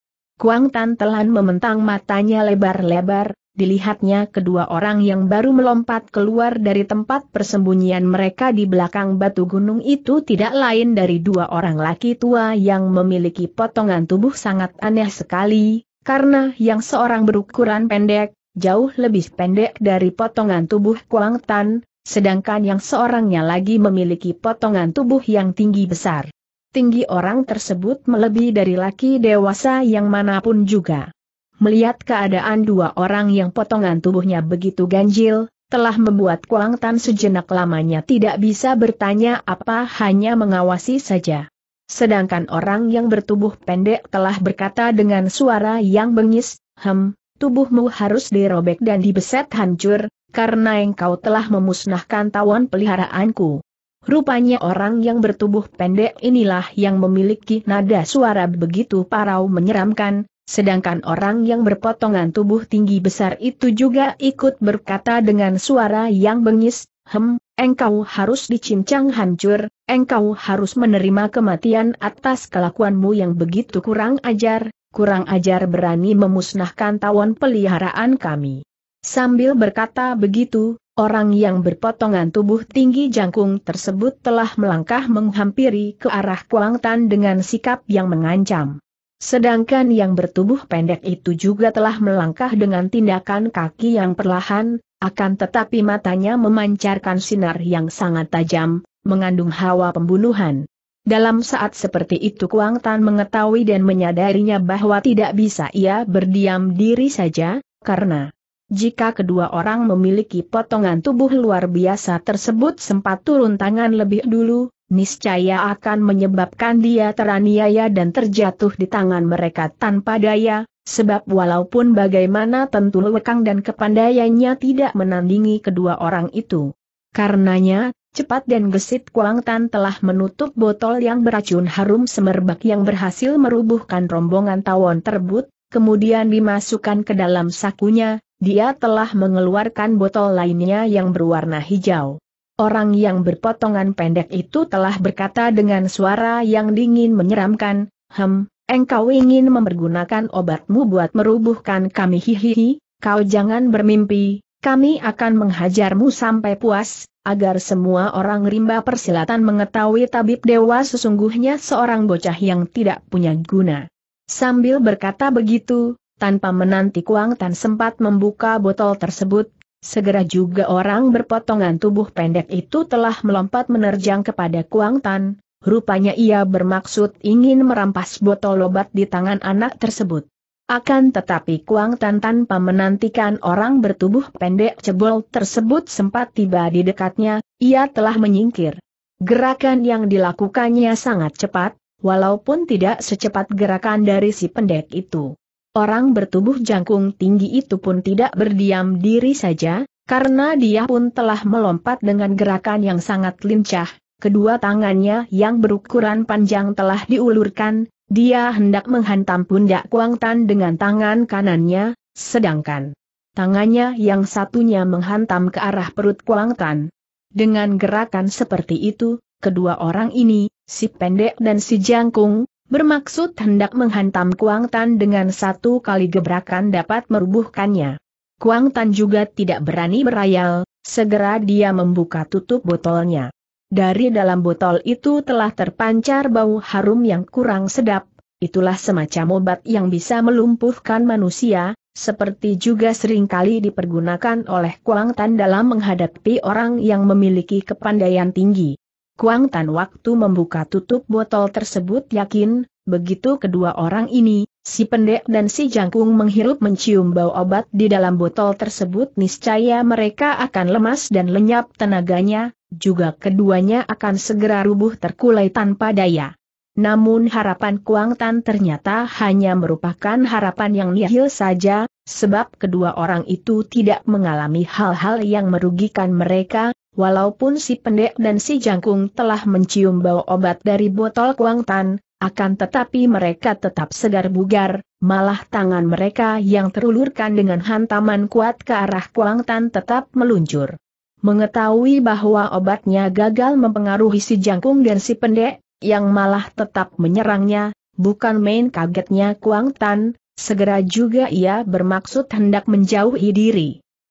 Kuang Tan telan mementang matanya lebar-lebar, dilihatnya kedua orang yang baru melompat keluar dari tempat persembunyian mereka di belakang batu gunung itu tidak lain dari dua orang laki tua yang memiliki potongan tubuh sangat aneh sekali, karena yang seorang berukuran pendek, jauh lebih pendek dari potongan tubuh Kuang Tan, sedangkan yang seorangnya lagi memiliki potongan tubuh yang tinggi besar tinggi orang tersebut melebihi dari laki dewasa yang manapun juga. Melihat keadaan dua orang yang potongan tubuhnya begitu ganjil, telah membuat Kuang Tan sejenak lamanya tidak bisa bertanya apa hanya mengawasi saja. Sedangkan orang yang bertubuh pendek telah berkata dengan suara yang bengis, Hem, tubuhmu harus dirobek dan dibeset hancur, karena engkau telah memusnahkan tawon peliharaanku. Rupanya orang yang bertubuh pendek inilah yang memiliki nada suara begitu parau menyeramkan, sedangkan orang yang berpotongan tubuh tinggi besar itu juga ikut berkata dengan suara yang bengis, Hem, engkau harus dicincang hancur, engkau harus menerima kematian atas kelakuanmu yang begitu kurang ajar, kurang ajar berani memusnahkan tawon peliharaan kami. Sambil berkata begitu, Orang yang berpotongan tubuh tinggi jangkung tersebut telah melangkah menghampiri ke arah Kuang Tan dengan sikap yang mengancam. Sedangkan yang bertubuh pendek itu juga telah melangkah dengan tindakan kaki yang perlahan, akan tetapi matanya memancarkan sinar yang sangat tajam, mengandung hawa pembunuhan. Dalam saat seperti itu Kuang Tan mengetahui dan menyadarinya bahwa tidak bisa ia berdiam diri saja, karena jika kedua orang memiliki potongan tubuh luar biasa tersebut sempat turun tangan lebih dulu, niscaya akan menyebabkan dia teraniaya dan terjatuh di tangan mereka tanpa daya, sebab walaupun bagaimana tentu lekang dan kepandaiannya tidak menandingi kedua orang itu. Karenanya, cepat dan gesit Kuang Tan telah menutup botol yang beracun harum semerbak yang berhasil merubuhkan rombongan tawon terbut, kemudian dimasukkan ke dalam sakunya, dia telah mengeluarkan botol lainnya yang berwarna hijau. Orang yang berpotongan pendek itu telah berkata dengan suara yang dingin menyeramkan, Hem, engkau ingin mempergunakan obatmu buat merubuhkan kami hihihi, kau jangan bermimpi, kami akan menghajarmu sampai puas, agar semua orang rimba persilatan mengetahui tabib dewa sesungguhnya seorang bocah yang tidak punya guna. Sambil berkata begitu, tanpa menanti Kuang Tan sempat membuka botol tersebut, segera juga orang berpotongan tubuh pendek itu telah melompat menerjang kepada Kuang Tan, rupanya ia bermaksud ingin merampas botol obat di tangan anak tersebut. Akan tetapi Kuang Tan tanpa menantikan orang bertubuh pendek cebol tersebut sempat tiba di dekatnya, ia telah menyingkir. Gerakan yang dilakukannya sangat cepat, walaupun tidak secepat gerakan dari si pendek itu. Orang bertubuh jangkung tinggi itu pun tidak berdiam diri saja, karena dia pun telah melompat dengan gerakan yang sangat lincah, kedua tangannya yang berukuran panjang telah diulurkan, dia hendak menghantam pundak Kuang Tan dengan tangan kanannya, sedangkan tangannya yang satunya menghantam ke arah perut Kuang Tan. Dengan gerakan seperti itu, kedua orang ini, si pendek dan si jangkung, bermaksud hendak menghantam Kuang Tan dengan satu kali gebrakan dapat merubuhkannya. Kuang Tan juga tidak berani berayal, segera dia membuka tutup botolnya. Dari dalam botol itu telah terpancar bau harum yang kurang sedap, itulah semacam obat yang bisa melumpuhkan manusia, seperti juga seringkali dipergunakan oleh Kuang Tan dalam menghadapi orang yang memiliki kepandaian tinggi. Kuang Tan waktu membuka tutup botol tersebut yakin, begitu kedua orang ini, si pendek dan si jangkung menghirup mencium bau obat di dalam botol tersebut niscaya mereka akan lemas dan lenyap tenaganya, juga keduanya akan segera rubuh terkulai tanpa daya. Namun harapan Kuang Tan ternyata hanya merupakan harapan yang nihil saja, sebab kedua orang itu tidak mengalami hal-hal yang merugikan mereka, Walaupun si pendek dan si jangkung telah mencium bau obat dari botol kuangtan, akan tetapi mereka tetap segar bugar, malah tangan mereka yang terulurkan dengan hantaman kuat ke arah kuangtan tetap meluncur. Mengetahui bahwa obatnya gagal mempengaruhi si jangkung dan si pendek, yang malah tetap menyerangnya, bukan main kagetnya kuangtan, segera juga ia bermaksud hendak menjauhi diri.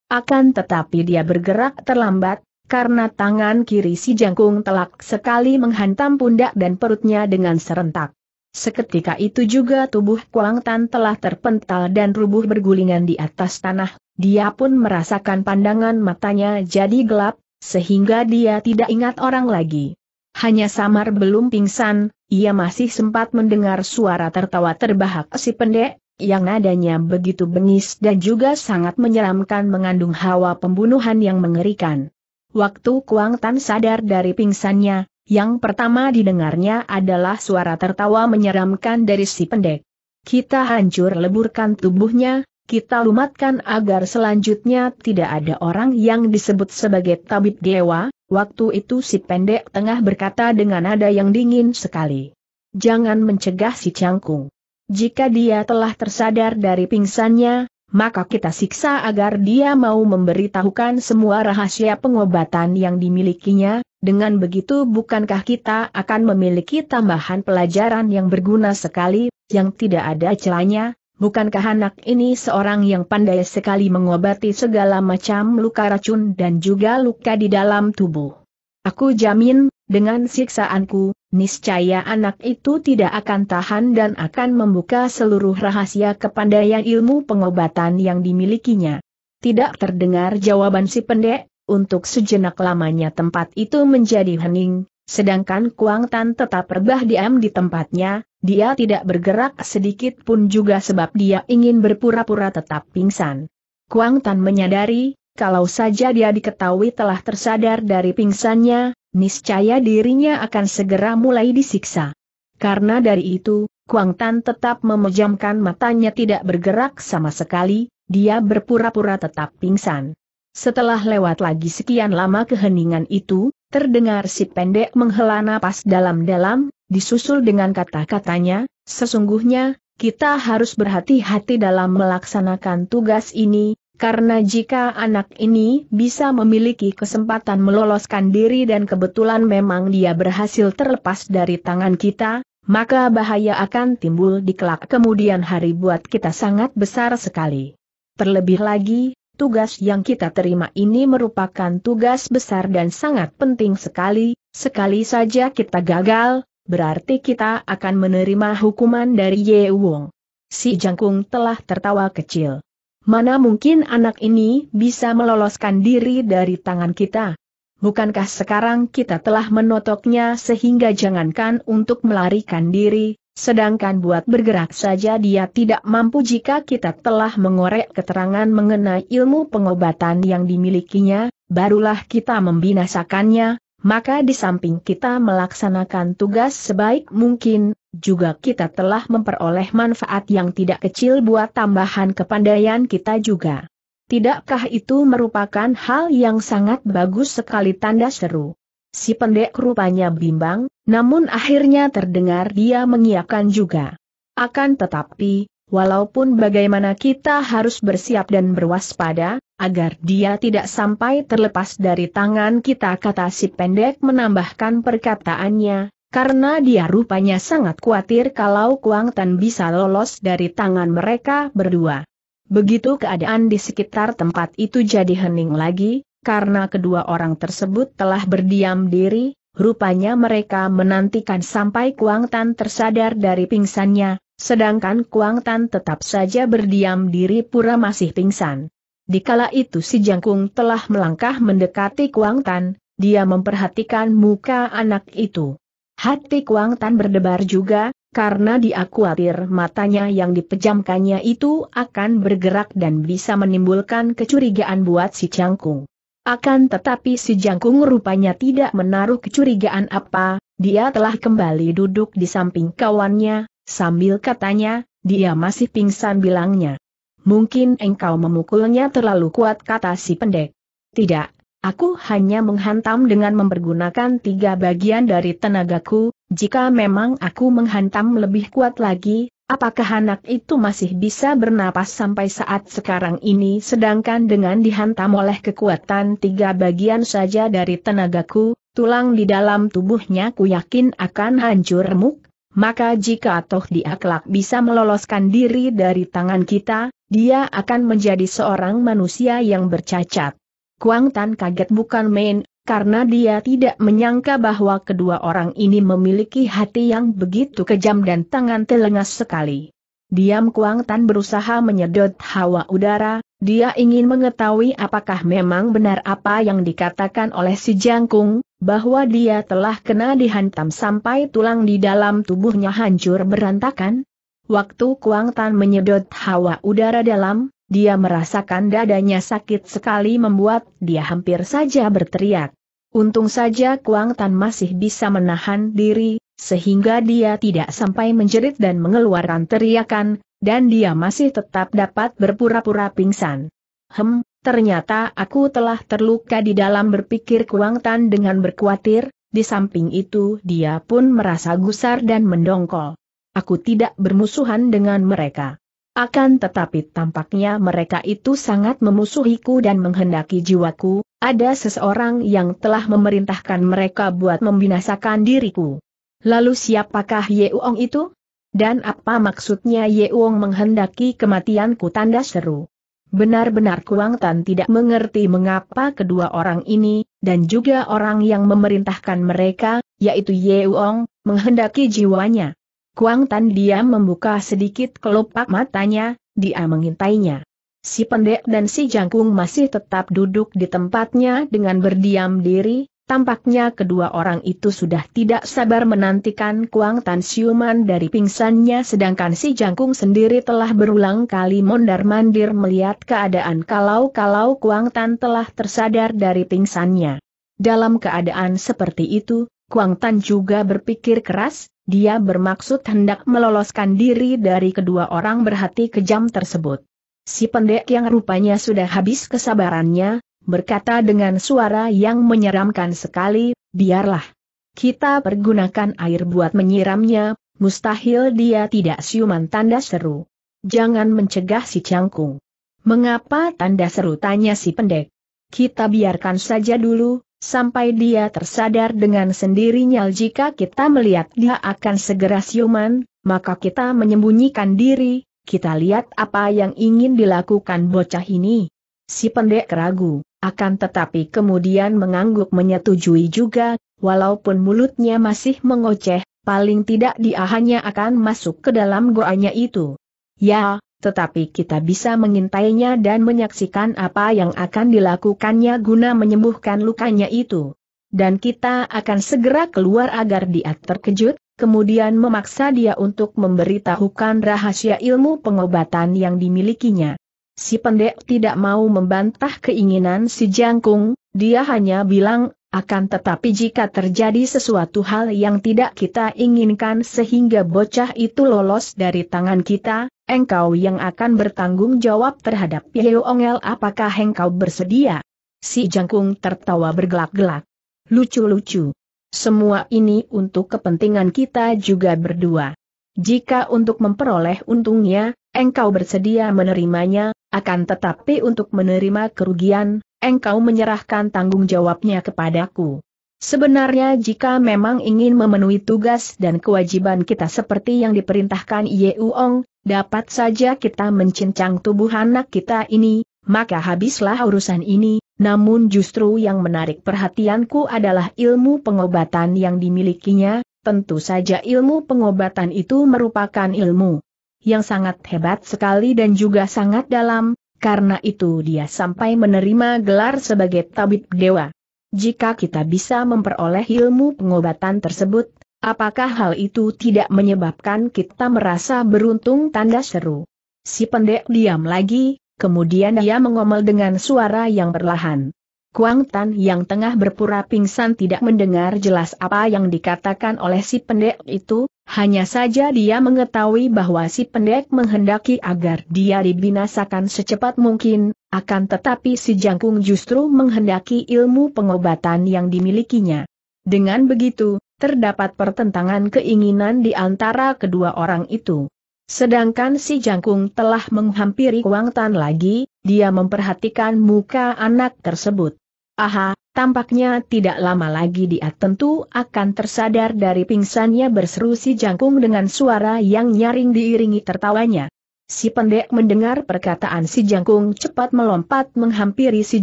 Akan tetapi dia bergerak terlambat, karena tangan kiri si jangkung telak sekali menghantam pundak dan perutnya dengan serentak. Seketika itu juga tubuh Kuang Tan telah terpental dan rubuh bergulingan di atas tanah, dia pun merasakan pandangan matanya jadi gelap, sehingga dia tidak ingat orang lagi. Hanya samar belum pingsan, ia masih sempat mendengar suara tertawa terbahak si pendek, yang nadanya begitu bengis dan juga sangat menyeramkan mengandung hawa pembunuhan yang mengerikan. Waktu Kuang Tan sadar dari pingsannya, yang pertama didengarnya adalah suara tertawa menyeramkan dari si pendek. Kita hancur leburkan tubuhnya, kita lumatkan agar selanjutnya tidak ada orang yang disebut sebagai tabib dewa, waktu itu si pendek tengah berkata dengan nada yang dingin sekali. Jangan mencegah si cangkung. Jika dia telah tersadar dari pingsannya, maka kita siksa agar dia mau memberitahukan semua rahasia pengobatan yang dimilikinya, dengan begitu bukankah kita akan memiliki tambahan pelajaran yang berguna sekali, yang tidak ada celanya, bukankah anak ini seorang yang pandai sekali mengobati segala macam luka racun dan juga luka di dalam tubuh. Aku jamin, dengan siksaanku, Niscaya anak itu tidak akan tahan dan akan membuka seluruh rahasia kepandaian ilmu pengobatan yang dimilikinya. Tidak terdengar jawaban si pendek, untuk sejenak lamanya tempat itu menjadi hening, sedangkan Kuang Tan tetap rebah diam di tempatnya, dia tidak bergerak sedikit pun juga sebab dia ingin berpura-pura tetap pingsan. Kuang Tan menyadari, kalau saja dia diketahui telah tersadar dari pingsannya, niscaya dirinya akan segera mulai disiksa. Karena dari itu, Kuang Tan tetap memejamkan matanya tidak bergerak sama sekali, dia berpura-pura tetap pingsan. Setelah lewat lagi sekian lama keheningan itu, terdengar si pendek menghela napas dalam-dalam, disusul dengan kata-katanya, sesungguhnya, kita harus berhati-hati dalam melaksanakan tugas ini, karena jika anak ini bisa memiliki kesempatan meloloskan diri dan kebetulan memang dia berhasil terlepas dari tangan kita, maka bahaya akan timbul di kelak kemudian hari buat kita sangat besar sekali. Terlebih lagi, tugas yang kita terima ini merupakan tugas besar dan sangat penting sekali, sekali saja kita gagal, berarti kita akan menerima hukuman dari Ye Wong. Si Jangkung telah tertawa kecil. Mana mungkin anak ini bisa meloloskan diri dari tangan kita? Bukankah sekarang kita telah menotoknya sehingga jangankan untuk melarikan diri, sedangkan buat bergerak saja dia tidak mampu jika kita telah mengorek keterangan mengenai ilmu pengobatan yang dimilikinya, barulah kita membinasakannya, maka di samping kita melaksanakan tugas sebaik mungkin, juga kita telah memperoleh manfaat yang tidak kecil buat tambahan kepandaian kita juga. Tidakkah itu merupakan hal yang sangat bagus sekali tanda seru? Si pendek rupanya bimbang, namun akhirnya terdengar dia mengiakan juga. Akan tetapi, Walaupun bagaimana kita harus bersiap dan berwaspada, agar dia tidak sampai terlepas dari tangan kita kata si pendek menambahkan perkataannya, karena dia rupanya sangat khawatir kalau Kuang Tan bisa lolos dari tangan mereka berdua. Begitu keadaan di sekitar tempat itu jadi hening lagi, karena kedua orang tersebut telah berdiam diri, rupanya mereka menantikan sampai Kuang Tan tersadar dari pingsannya, Sedangkan Kuang Tan tetap saja berdiam diri pura masih pingsan. Di kala itu si jangkung telah melangkah mendekati Kuang Tan, dia memperhatikan muka anak itu. Hati Kuang Tan berdebar juga, karena dia khawatir matanya yang dipejamkannya itu akan bergerak dan bisa menimbulkan kecurigaan buat si jangkung. Akan tetapi si jangkung rupanya tidak menaruh kecurigaan apa, dia telah kembali duduk di samping kawannya, Sambil katanya, dia masih pingsan bilangnya. Mungkin engkau memukulnya terlalu kuat kata si pendek. Tidak, aku hanya menghantam dengan mempergunakan tiga bagian dari tenagaku, jika memang aku menghantam lebih kuat lagi, apakah anak itu masih bisa bernapas sampai saat sekarang ini sedangkan dengan dihantam oleh kekuatan tiga bagian saja dari tenagaku, tulang di dalam tubuhnya ku yakin akan hancur muk maka jika toh dia kelak bisa meloloskan diri dari tangan kita, dia akan menjadi seorang manusia yang bercacat. Kuang Tan kaget bukan main, karena dia tidak menyangka bahwa kedua orang ini memiliki hati yang begitu kejam dan tangan telengas sekali. Diam Kuang Tan berusaha menyedot hawa udara, dia ingin mengetahui apakah memang benar apa yang dikatakan oleh si jangkung, bahwa dia telah kena dihantam sampai tulang di dalam tubuhnya hancur berantakan. Waktu Kuang Tan menyedot hawa udara dalam, dia merasakan dadanya sakit sekali membuat dia hampir saja berteriak. Untung saja Kuang Tan masih bisa menahan diri, sehingga dia tidak sampai menjerit dan mengeluarkan teriakan, dan dia masih tetap dapat berpura-pura pingsan. Hem, ternyata aku telah terluka di dalam berpikir Kuang Tan dengan berkuatir, di samping itu dia pun merasa gusar dan mendongkol. Aku tidak bermusuhan dengan mereka. Akan tetapi tampaknya mereka itu sangat memusuhiku dan menghendaki jiwaku, ada seseorang yang telah memerintahkan mereka buat membinasakan diriku. Lalu siapakah Yeong itu? Dan apa maksudnya Yeong menghendaki kematianku tanda seru? Benar-benar Kuang Tan tidak mengerti mengapa kedua orang ini, dan juga orang yang memerintahkan mereka, yaitu Yeong, menghendaki jiwanya. Kuang Tan diam membuka sedikit kelopak matanya, dia mengintainya. Si pendek dan si jangkung masih tetap duduk di tempatnya dengan berdiam diri, Tampaknya kedua orang itu sudah tidak sabar menantikan Kuang Tan Siuman dari pingsannya sedangkan si Jangkung sendiri telah berulang kali mondar-mandir melihat keadaan kalau-kalau Kuang Tan telah tersadar dari pingsannya. Dalam keadaan seperti itu, Kuang Tan juga berpikir keras, dia bermaksud hendak meloloskan diri dari kedua orang berhati kejam tersebut. Si pendek yang rupanya sudah habis kesabarannya, berkata dengan suara yang menyeramkan sekali, biarlah. Kita pergunakan air buat menyiramnya, mustahil dia tidak siuman tanda seru. Jangan mencegah si cangkung. Mengapa tanda seru tanya si pendek? Kita biarkan saja dulu, sampai dia tersadar dengan sendirinya jika kita melihat dia akan segera siuman, maka kita menyembunyikan diri, kita lihat apa yang ingin dilakukan bocah ini. Si pendek ragu akan tetapi kemudian mengangguk menyetujui juga, walaupun mulutnya masih mengoceh, paling tidak dia hanya akan masuk ke dalam goanya itu. Ya, tetapi kita bisa mengintainya dan menyaksikan apa yang akan dilakukannya guna menyembuhkan lukanya itu. Dan kita akan segera keluar agar dia terkejut, kemudian memaksa dia untuk memberitahukan rahasia ilmu pengobatan yang dimilikinya. Si pendek tidak mau membantah keinginan si jangkung, dia hanya bilang, akan tetapi jika terjadi sesuatu hal yang tidak kita inginkan sehingga bocah itu lolos dari tangan kita, engkau yang akan bertanggung jawab terhadap Yeo Ongel apakah engkau bersedia? Si jangkung tertawa bergelak-gelak. Lucu-lucu. Semua ini untuk kepentingan kita juga berdua. Jika untuk memperoleh untungnya, engkau bersedia menerimanya, akan tetapi untuk menerima kerugian, engkau menyerahkan tanggung jawabnya kepadaku. Sebenarnya jika memang ingin memenuhi tugas dan kewajiban kita seperti yang diperintahkan Yeuong, dapat saja kita mencincang tubuh anak kita ini, maka habislah urusan ini, namun justru yang menarik perhatianku adalah ilmu pengobatan yang dimilikinya, tentu saja ilmu pengobatan itu merupakan ilmu yang sangat hebat sekali dan juga sangat dalam, karena itu dia sampai menerima gelar sebagai tabib dewa. Jika kita bisa memperoleh ilmu pengobatan tersebut, apakah hal itu tidak menyebabkan kita merasa beruntung tanda seru? Si pendek diam lagi, kemudian dia mengomel dengan suara yang perlahan. Kuang Tan yang tengah berpura pingsan tidak mendengar jelas apa yang dikatakan oleh si pendek itu, hanya saja dia mengetahui bahwa si pendek menghendaki agar dia dibinasakan secepat mungkin, akan tetapi si jangkung justru menghendaki ilmu pengobatan yang dimilikinya. Dengan begitu, terdapat pertentangan keinginan di antara kedua orang itu. Sedangkan si jangkung telah menghampiri Wang Tan lagi, dia memperhatikan muka anak tersebut. Aha, tampaknya tidak lama lagi dia tentu akan tersadar dari pingsannya berseru si jangkung dengan suara yang nyaring diiringi tertawanya. Si pendek mendengar perkataan si jangkung cepat melompat menghampiri si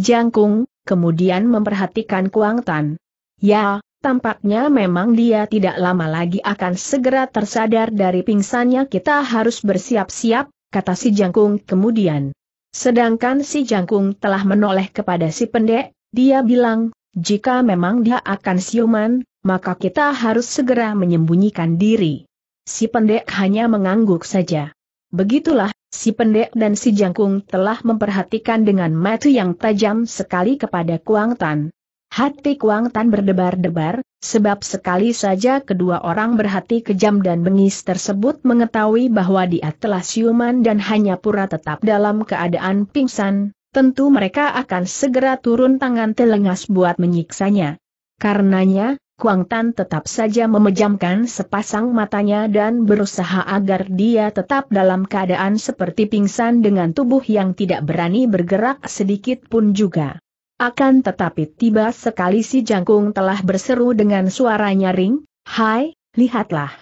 jangkung, kemudian memperhatikan Kuang Tan. Ya, Tampaknya memang dia tidak lama lagi akan segera tersadar dari pingsannya kita harus bersiap-siap, kata si jangkung kemudian. Sedangkan si jangkung telah menoleh kepada si pendek, dia bilang, jika memang dia akan siuman, maka kita harus segera menyembunyikan diri. Si pendek hanya mengangguk saja. Begitulah, si pendek dan si jangkung telah memperhatikan dengan mata yang tajam sekali kepada Kuang Tan. Hati Kuang Tan berdebar-debar, sebab sekali saja kedua orang berhati kejam dan bengis tersebut mengetahui bahwa dia telah siuman dan hanya pura tetap dalam keadaan pingsan, tentu mereka akan segera turun tangan telengas buat menyiksanya. Karenanya, Kuang Tan tetap saja memejamkan sepasang matanya dan berusaha agar dia tetap dalam keadaan seperti pingsan dengan tubuh yang tidak berani bergerak sedikit pun juga. Akan tetapi tiba sekali si jangkung telah berseru dengan suara nyaring, Hai, lihatlah.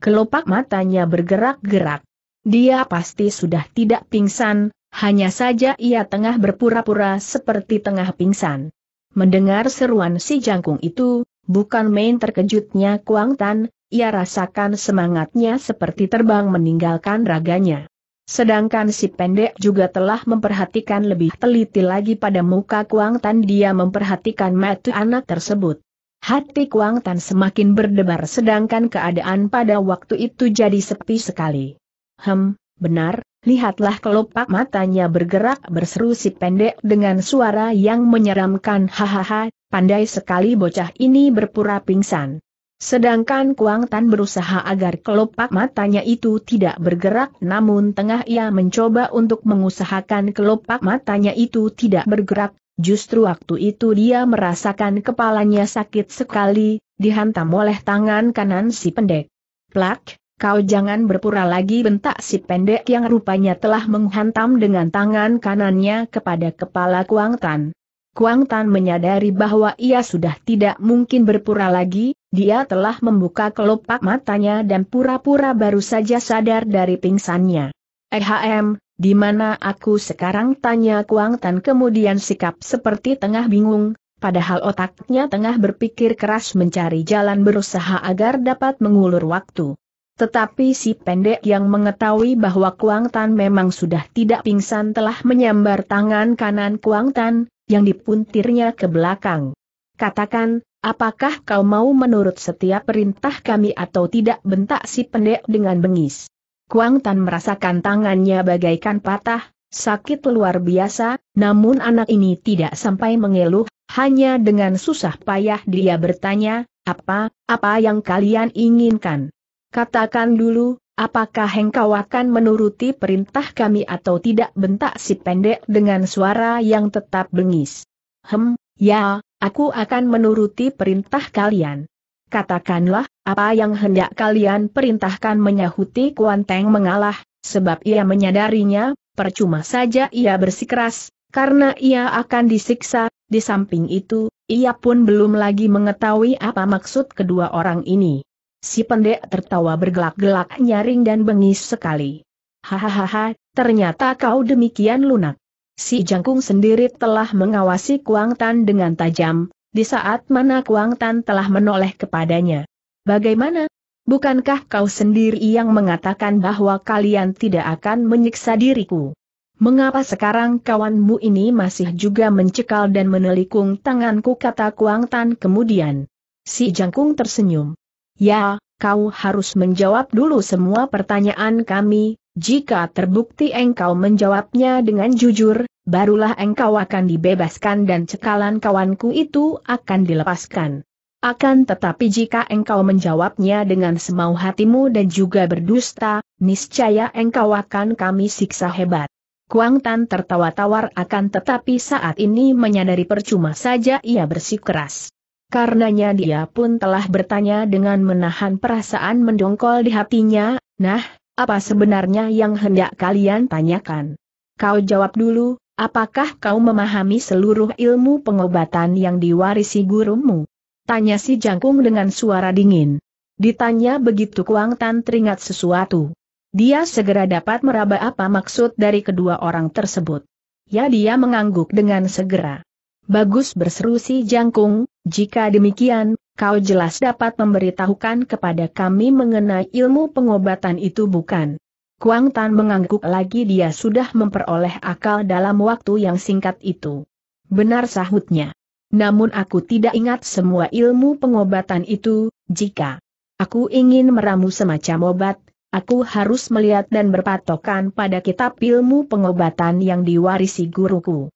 Kelopak matanya bergerak-gerak. Dia pasti sudah tidak pingsan, hanya saja ia tengah berpura-pura seperti tengah pingsan. Mendengar seruan si jangkung itu, bukan main terkejutnya Kuang Tan, ia rasakan semangatnya seperti terbang meninggalkan raganya. Sedangkan si pendek juga telah memperhatikan lebih teliti lagi pada muka Kuang Tan dia memperhatikan mata anak tersebut. Hati Kuang Tan semakin berdebar sedangkan keadaan pada waktu itu jadi sepi sekali. Hem, benar, Lihatlah kelopak matanya bergerak berseru si pendek dengan suara yang menyeramkan hahaha, pandai sekali bocah ini berpura pingsan. Sedangkan Kuang Tan berusaha agar kelopak matanya itu tidak bergerak namun tengah ia mencoba untuk mengusahakan kelopak matanya itu tidak bergerak, justru waktu itu dia merasakan kepalanya sakit sekali, dihantam oleh tangan kanan si pendek. Plak, Kau jangan berpura lagi bentak si pendek yang rupanya telah menghantam dengan tangan kanannya kepada kepala Kuang Tan. Kuang Tan menyadari bahwa ia sudah tidak mungkin berpura lagi, dia telah membuka kelopak matanya dan pura-pura baru saja sadar dari pingsannya. Ehm, di mana aku sekarang tanya Kuang Tan kemudian sikap seperti tengah bingung, padahal otaknya tengah berpikir keras mencari jalan berusaha agar dapat mengulur waktu. Tetapi si pendek yang mengetahui bahwa Kuang Tan memang sudah tidak pingsan telah menyambar tangan kanan Kuang Tan, yang dipuntirnya ke belakang. Katakan, apakah kau mau menurut setiap perintah kami atau tidak bentak si pendek dengan bengis. Kuang Tan merasakan tangannya bagaikan patah, sakit luar biasa, namun anak ini tidak sampai mengeluh, hanya dengan susah payah dia bertanya, apa, apa yang kalian inginkan? Katakan dulu, apakah engkau akan menuruti perintah kami atau tidak bentak si pendek dengan suara yang tetap bengis. Hem, ya, aku akan menuruti perintah kalian. Katakanlah, apa yang hendak kalian perintahkan menyahuti Kuanteng mengalah, sebab ia menyadarinya, percuma saja ia bersikeras, karena ia akan disiksa, di samping itu, ia pun belum lagi mengetahui apa maksud kedua orang ini. Si pendek tertawa bergelak-gelak nyaring dan bengis sekali. Hahaha, ternyata kau demikian lunak. Si jangkung sendiri telah mengawasi Kuang Tan dengan tajam, di saat mana Kuang Tan telah menoleh kepadanya. Bagaimana? Bukankah kau sendiri yang mengatakan bahwa kalian tidak akan menyiksa diriku? Mengapa sekarang kawanmu ini masih juga mencekal dan menelikung tanganku kata Kuang Tan kemudian? Si jangkung tersenyum. Ya, kau harus menjawab dulu semua pertanyaan kami, jika terbukti engkau menjawabnya dengan jujur, barulah engkau akan dibebaskan dan cekalan kawanku itu akan dilepaskan. Akan tetapi jika engkau menjawabnya dengan semau hatimu dan juga berdusta, niscaya engkau akan kami siksa hebat. Kuang Tan tertawa tawar akan tetapi saat ini menyadari percuma saja ia bersikeras. Karenanya dia pun telah bertanya dengan menahan perasaan mendongkol di hatinya, nah, apa sebenarnya yang hendak kalian tanyakan? Kau jawab dulu, apakah kau memahami seluruh ilmu pengobatan yang diwarisi gurumu? Tanya si jangkung dengan suara dingin. Ditanya begitu Kuang Tan teringat sesuatu. Dia segera dapat meraba apa maksud dari kedua orang tersebut. Ya dia mengangguk dengan segera. Bagus berseru si jangkung, jika demikian, kau jelas dapat memberitahukan kepada kami mengenai ilmu pengobatan itu bukan? Kuang Tan mengangguk lagi dia sudah memperoleh akal dalam waktu yang singkat itu. Benar sahutnya. Namun aku tidak ingat semua ilmu pengobatan itu, jika aku ingin meramu semacam obat, aku harus melihat dan berpatokan pada kitab ilmu pengobatan yang diwarisi guruku.